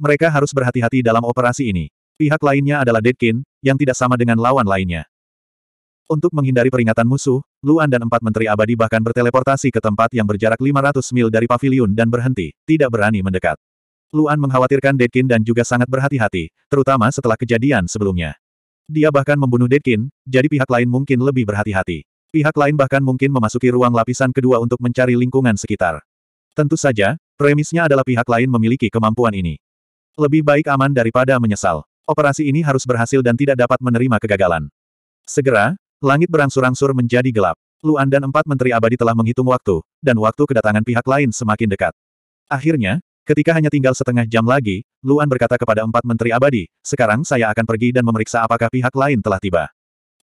A: Mereka harus berhati-hati dalam operasi ini. Pihak lainnya adalah Deadkin, yang tidak sama dengan lawan lainnya. Untuk menghindari peringatan musuh, Luan dan empat menteri abadi bahkan berteleportasi ke tempat yang berjarak 500 mil dari pavilion dan berhenti, tidak berani mendekat. Luan mengkhawatirkan Deadkin dan juga sangat berhati-hati, terutama setelah kejadian sebelumnya. Dia bahkan membunuh Dedkin, jadi pihak lain mungkin lebih berhati-hati. Pihak lain bahkan mungkin memasuki ruang lapisan kedua untuk mencari lingkungan sekitar. Tentu saja, premisnya adalah pihak lain memiliki kemampuan ini. Lebih baik aman daripada menyesal. Operasi ini harus berhasil dan tidak dapat menerima kegagalan. Segera, langit berangsur-angsur menjadi gelap. Luan dan empat menteri abadi telah menghitung waktu, dan waktu kedatangan pihak lain semakin dekat. Akhirnya, Ketika hanya tinggal setengah jam lagi, Luan berkata kepada empat menteri abadi, sekarang saya akan pergi dan memeriksa apakah pihak lain telah tiba.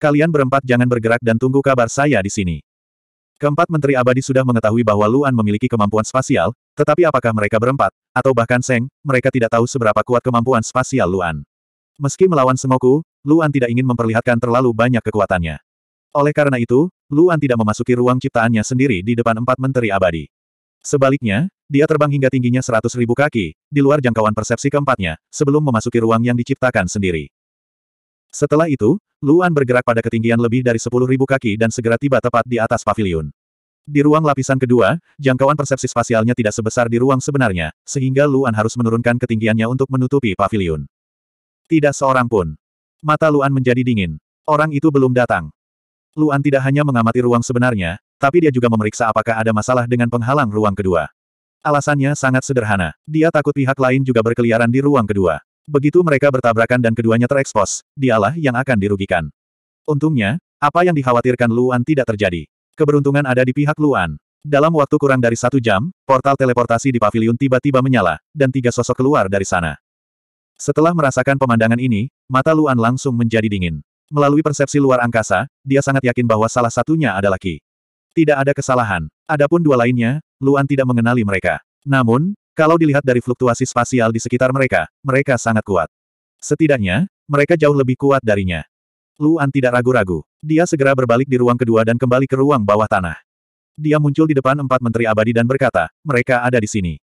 A: Kalian berempat jangan bergerak dan tunggu kabar saya di sini. Keempat menteri abadi sudah mengetahui bahwa Luan memiliki kemampuan spasial, tetapi apakah mereka berempat, atau bahkan Seng, mereka tidak tahu seberapa kuat kemampuan spasial Luan. Meski melawan Sengoku, Luan tidak ingin memperlihatkan terlalu banyak kekuatannya. Oleh karena itu, Luan tidak memasuki ruang ciptaannya sendiri di depan empat menteri abadi. Sebaliknya, dia terbang hingga tingginya seratus ribu kaki, di luar jangkauan persepsi keempatnya, sebelum memasuki ruang yang diciptakan sendiri. Setelah itu, Luan bergerak pada ketinggian lebih dari sepuluh ribu kaki dan segera tiba tepat di atas pavilion. Di ruang lapisan kedua, jangkauan persepsi spasialnya tidak sebesar di ruang sebenarnya, sehingga Luan harus menurunkan ketinggiannya untuk menutupi pavilion. Tidak seorang pun. Mata Luan menjadi dingin. Orang itu belum datang. Luan tidak hanya mengamati ruang sebenarnya, tapi dia juga memeriksa apakah ada masalah dengan penghalang ruang kedua. Alasannya sangat sederhana, dia takut pihak lain juga berkeliaran di ruang kedua. Begitu mereka bertabrakan dan keduanya terekspos, dialah yang akan dirugikan. Untungnya, apa yang dikhawatirkan Luan tidak terjadi. Keberuntungan ada di pihak Luan. Dalam waktu kurang dari satu jam, portal teleportasi di pavilion tiba-tiba menyala, dan tiga sosok keluar dari sana. Setelah merasakan pemandangan ini, mata Luan langsung menjadi dingin. Melalui persepsi luar angkasa, dia sangat yakin bahwa salah satunya adalah Ki. Tidak ada kesalahan. Adapun dua lainnya, Luan tidak mengenali mereka. Namun, kalau dilihat dari fluktuasi spasial di sekitar mereka, mereka sangat kuat. Setidaknya, mereka jauh lebih kuat darinya. Luan tidak ragu-ragu. Dia segera berbalik di ruang kedua dan kembali ke ruang bawah tanah. Dia muncul di depan empat menteri abadi dan berkata, mereka ada di sini.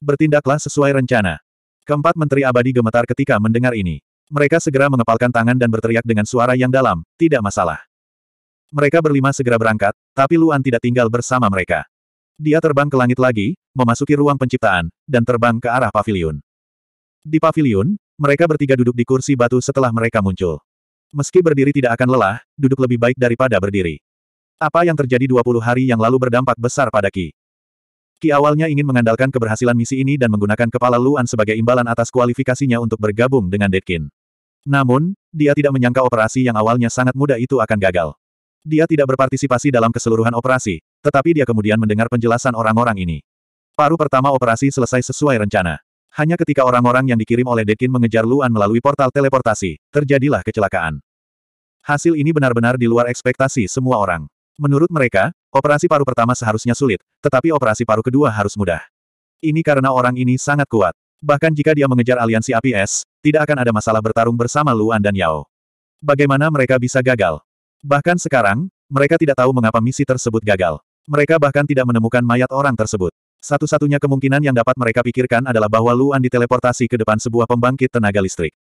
A: Bertindaklah sesuai rencana. Keempat menteri abadi gemetar ketika mendengar ini. Mereka segera mengepalkan tangan dan berteriak dengan suara yang dalam, tidak masalah. Mereka berlima segera berangkat, tapi Luan tidak tinggal bersama mereka. Dia terbang ke langit lagi, memasuki ruang penciptaan, dan terbang ke arah pavilion. Di pavilion, mereka bertiga duduk di kursi batu setelah mereka muncul. Meski berdiri tidak akan lelah, duduk lebih baik daripada berdiri. Apa yang terjadi 20 hari yang lalu berdampak besar pada Ki. Ki awalnya ingin mengandalkan keberhasilan misi ini dan menggunakan kepala Luan sebagai imbalan atas kualifikasinya untuk bergabung dengan Detkin. Namun, dia tidak menyangka operasi yang awalnya sangat mudah itu akan gagal. Dia tidak berpartisipasi dalam keseluruhan operasi, tetapi dia kemudian mendengar penjelasan orang-orang ini. Paru pertama operasi selesai sesuai rencana. Hanya ketika orang-orang yang dikirim oleh Dekin mengejar Luan melalui portal teleportasi, terjadilah kecelakaan. Hasil ini benar-benar di luar ekspektasi semua orang. Menurut mereka, operasi paru pertama seharusnya sulit, tetapi operasi paru kedua harus mudah. Ini karena orang ini sangat kuat. Bahkan jika dia mengejar aliansi APS, tidak akan ada masalah bertarung bersama Luan dan Yao. Bagaimana mereka bisa gagal? Bahkan sekarang, mereka tidak tahu mengapa misi tersebut gagal. Mereka bahkan tidak menemukan mayat orang tersebut. Satu-satunya kemungkinan yang dapat mereka pikirkan adalah bahwa Luan diteleportasi ke depan sebuah pembangkit tenaga listrik.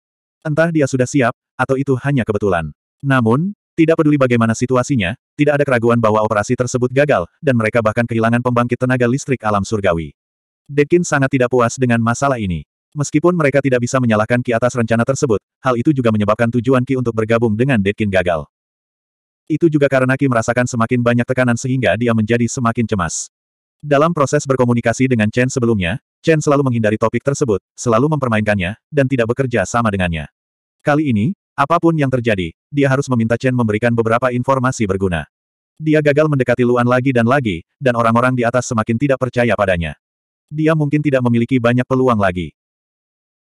A: Entah dia sudah siap, atau itu hanya kebetulan. Namun, tidak peduli bagaimana situasinya, tidak ada keraguan bahwa operasi tersebut gagal, dan mereka bahkan kehilangan pembangkit tenaga listrik alam surgawi. Dekin sangat tidak puas dengan masalah ini. Meskipun mereka tidak bisa menyalahkan Ki atas rencana tersebut, hal itu juga menyebabkan tujuan Ki untuk bergabung dengan Dekin gagal. Itu juga karena Ki merasakan semakin banyak tekanan sehingga dia menjadi semakin cemas. Dalam proses berkomunikasi dengan Chen sebelumnya, Chen selalu menghindari topik tersebut, selalu mempermainkannya, dan tidak bekerja sama dengannya. Kali ini, apapun yang terjadi, dia harus meminta Chen memberikan beberapa informasi berguna. Dia gagal mendekati Luan lagi dan lagi, dan orang-orang di atas semakin tidak percaya padanya. Dia mungkin tidak memiliki banyak peluang lagi.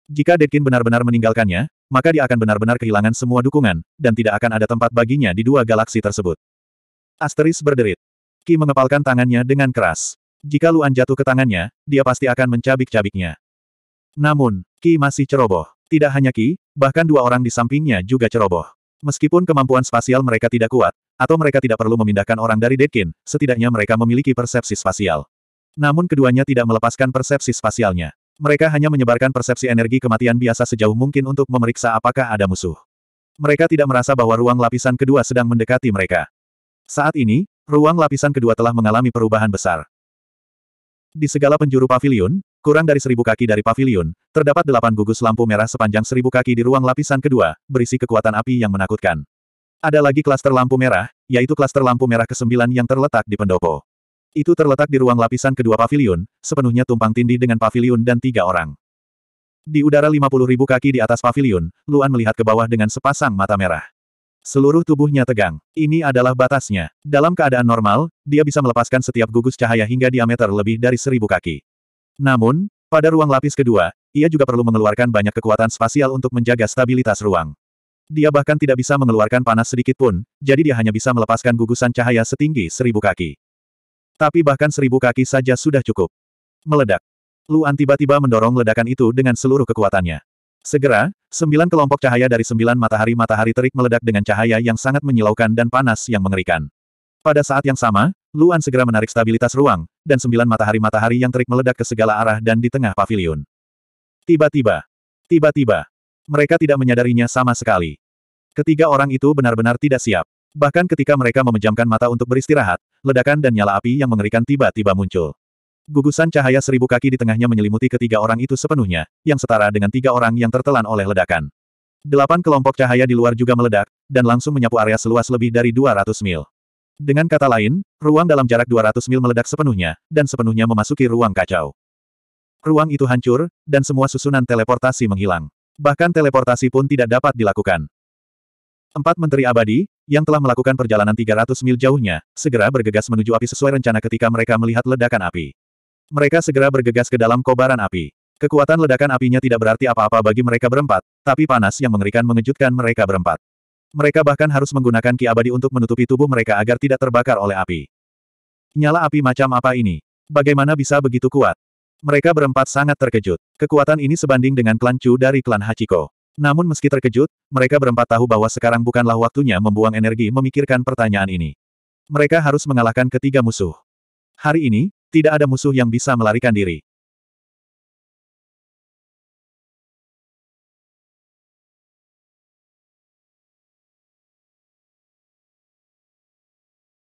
A: Jika Dedkin benar-benar meninggalkannya, maka dia akan benar-benar kehilangan semua dukungan, dan tidak akan ada tempat baginya di dua galaksi tersebut. Asteris berderit. Ki mengepalkan tangannya dengan keras. Jika Luan jatuh ke tangannya, dia pasti akan mencabik-cabiknya. Namun, Ki masih ceroboh. Tidak hanya Ki, bahkan dua orang di sampingnya juga ceroboh. Meskipun kemampuan spasial mereka tidak kuat, atau mereka tidak perlu memindahkan orang dari Dedkin, setidaknya mereka memiliki persepsi spasial. Namun keduanya tidak melepaskan persepsi spasialnya. Mereka hanya menyebarkan persepsi energi kematian biasa sejauh mungkin untuk memeriksa apakah ada musuh. Mereka tidak merasa bahwa ruang lapisan kedua sedang mendekati mereka. Saat ini, ruang lapisan kedua telah mengalami perubahan besar. Di segala penjuru pavilion, kurang dari seribu kaki dari pavilion, terdapat delapan gugus lampu merah sepanjang seribu kaki di ruang lapisan kedua, berisi kekuatan api yang menakutkan. Ada lagi klaster lampu merah, yaitu klaster lampu merah ke-9 yang terletak di pendopo. Itu terletak di ruang lapisan kedua pavilion, sepenuhnya tumpang tindih dengan pavilion dan tiga orang. Di udara 50.000 kaki di atas pavilion, Luan melihat ke bawah dengan sepasang mata merah. Seluruh tubuhnya tegang. Ini adalah batasnya. Dalam keadaan normal, dia bisa melepaskan setiap gugus cahaya hingga diameter lebih dari seribu kaki. Namun, pada ruang lapis kedua, ia juga perlu mengeluarkan banyak kekuatan spasial untuk menjaga stabilitas ruang. Dia bahkan tidak bisa mengeluarkan panas sedikit pun, jadi dia hanya bisa melepaskan gugusan cahaya setinggi seribu kaki. Tapi bahkan seribu kaki saja sudah cukup. Meledak. Luan tiba-tiba mendorong ledakan itu dengan seluruh kekuatannya. Segera, sembilan kelompok cahaya dari sembilan matahari-matahari terik meledak dengan cahaya yang sangat menyilaukan dan panas yang mengerikan. Pada saat yang sama, Luan segera menarik stabilitas ruang, dan sembilan matahari-matahari yang terik meledak ke segala arah dan di tengah pavilion. Tiba-tiba, tiba-tiba, mereka tidak menyadarinya sama sekali. Ketiga orang itu benar-benar tidak siap. Bahkan ketika mereka memejamkan mata untuk beristirahat, ledakan dan nyala api yang mengerikan tiba-tiba muncul. Gugusan cahaya seribu kaki di tengahnya menyelimuti ketiga orang itu sepenuhnya, yang setara dengan tiga orang yang tertelan oleh ledakan. Delapan kelompok cahaya di luar juga meledak, dan langsung menyapu area seluas lebih dari 200 mil. Dengan kata lain, ruang dalam jarak 200 mil meledak sepenuhnya, dan sepenuhnya memasuki ruang kacau. Ruang itu hancur, dan semua susunan teleportasi menghilang. Bahkan teleportasi pun tidak dapat dilakukan. Empat menteri abadi, yang telah melakukan perjalanan 300 mil jauhnya, segera bergegas menuju api sesuai rencana ketika mereka melihat ledakan api. Mereka segera bergegas ke dalam kobaran api. Kekuatan ledakan apinya tidak berarti apa-apa bagi mereka berempat, tapi panas yang mengerikan mengejutkan mereka berempat. Mereka bahkan harus menggunakan ki abadi untuk menutupi tubuh mereka agar tidak terbakar oleh api. Nyala api macam apa ini? Bagaimana bisa begitu kuat? Mereka berempat sangat terkejut. Kekuatan ini sebanding dengan klan Chu dari klan Hachiko. Namun meski terkejut, mereka berempat tahu bahwa sekarang bukanlah waktunya membuang energi memikirkan pertanyaan ini. Mereka harus mengalahkan ketiga musuh. Hari ini, tidak ada musuh yang bisa melarikan diri.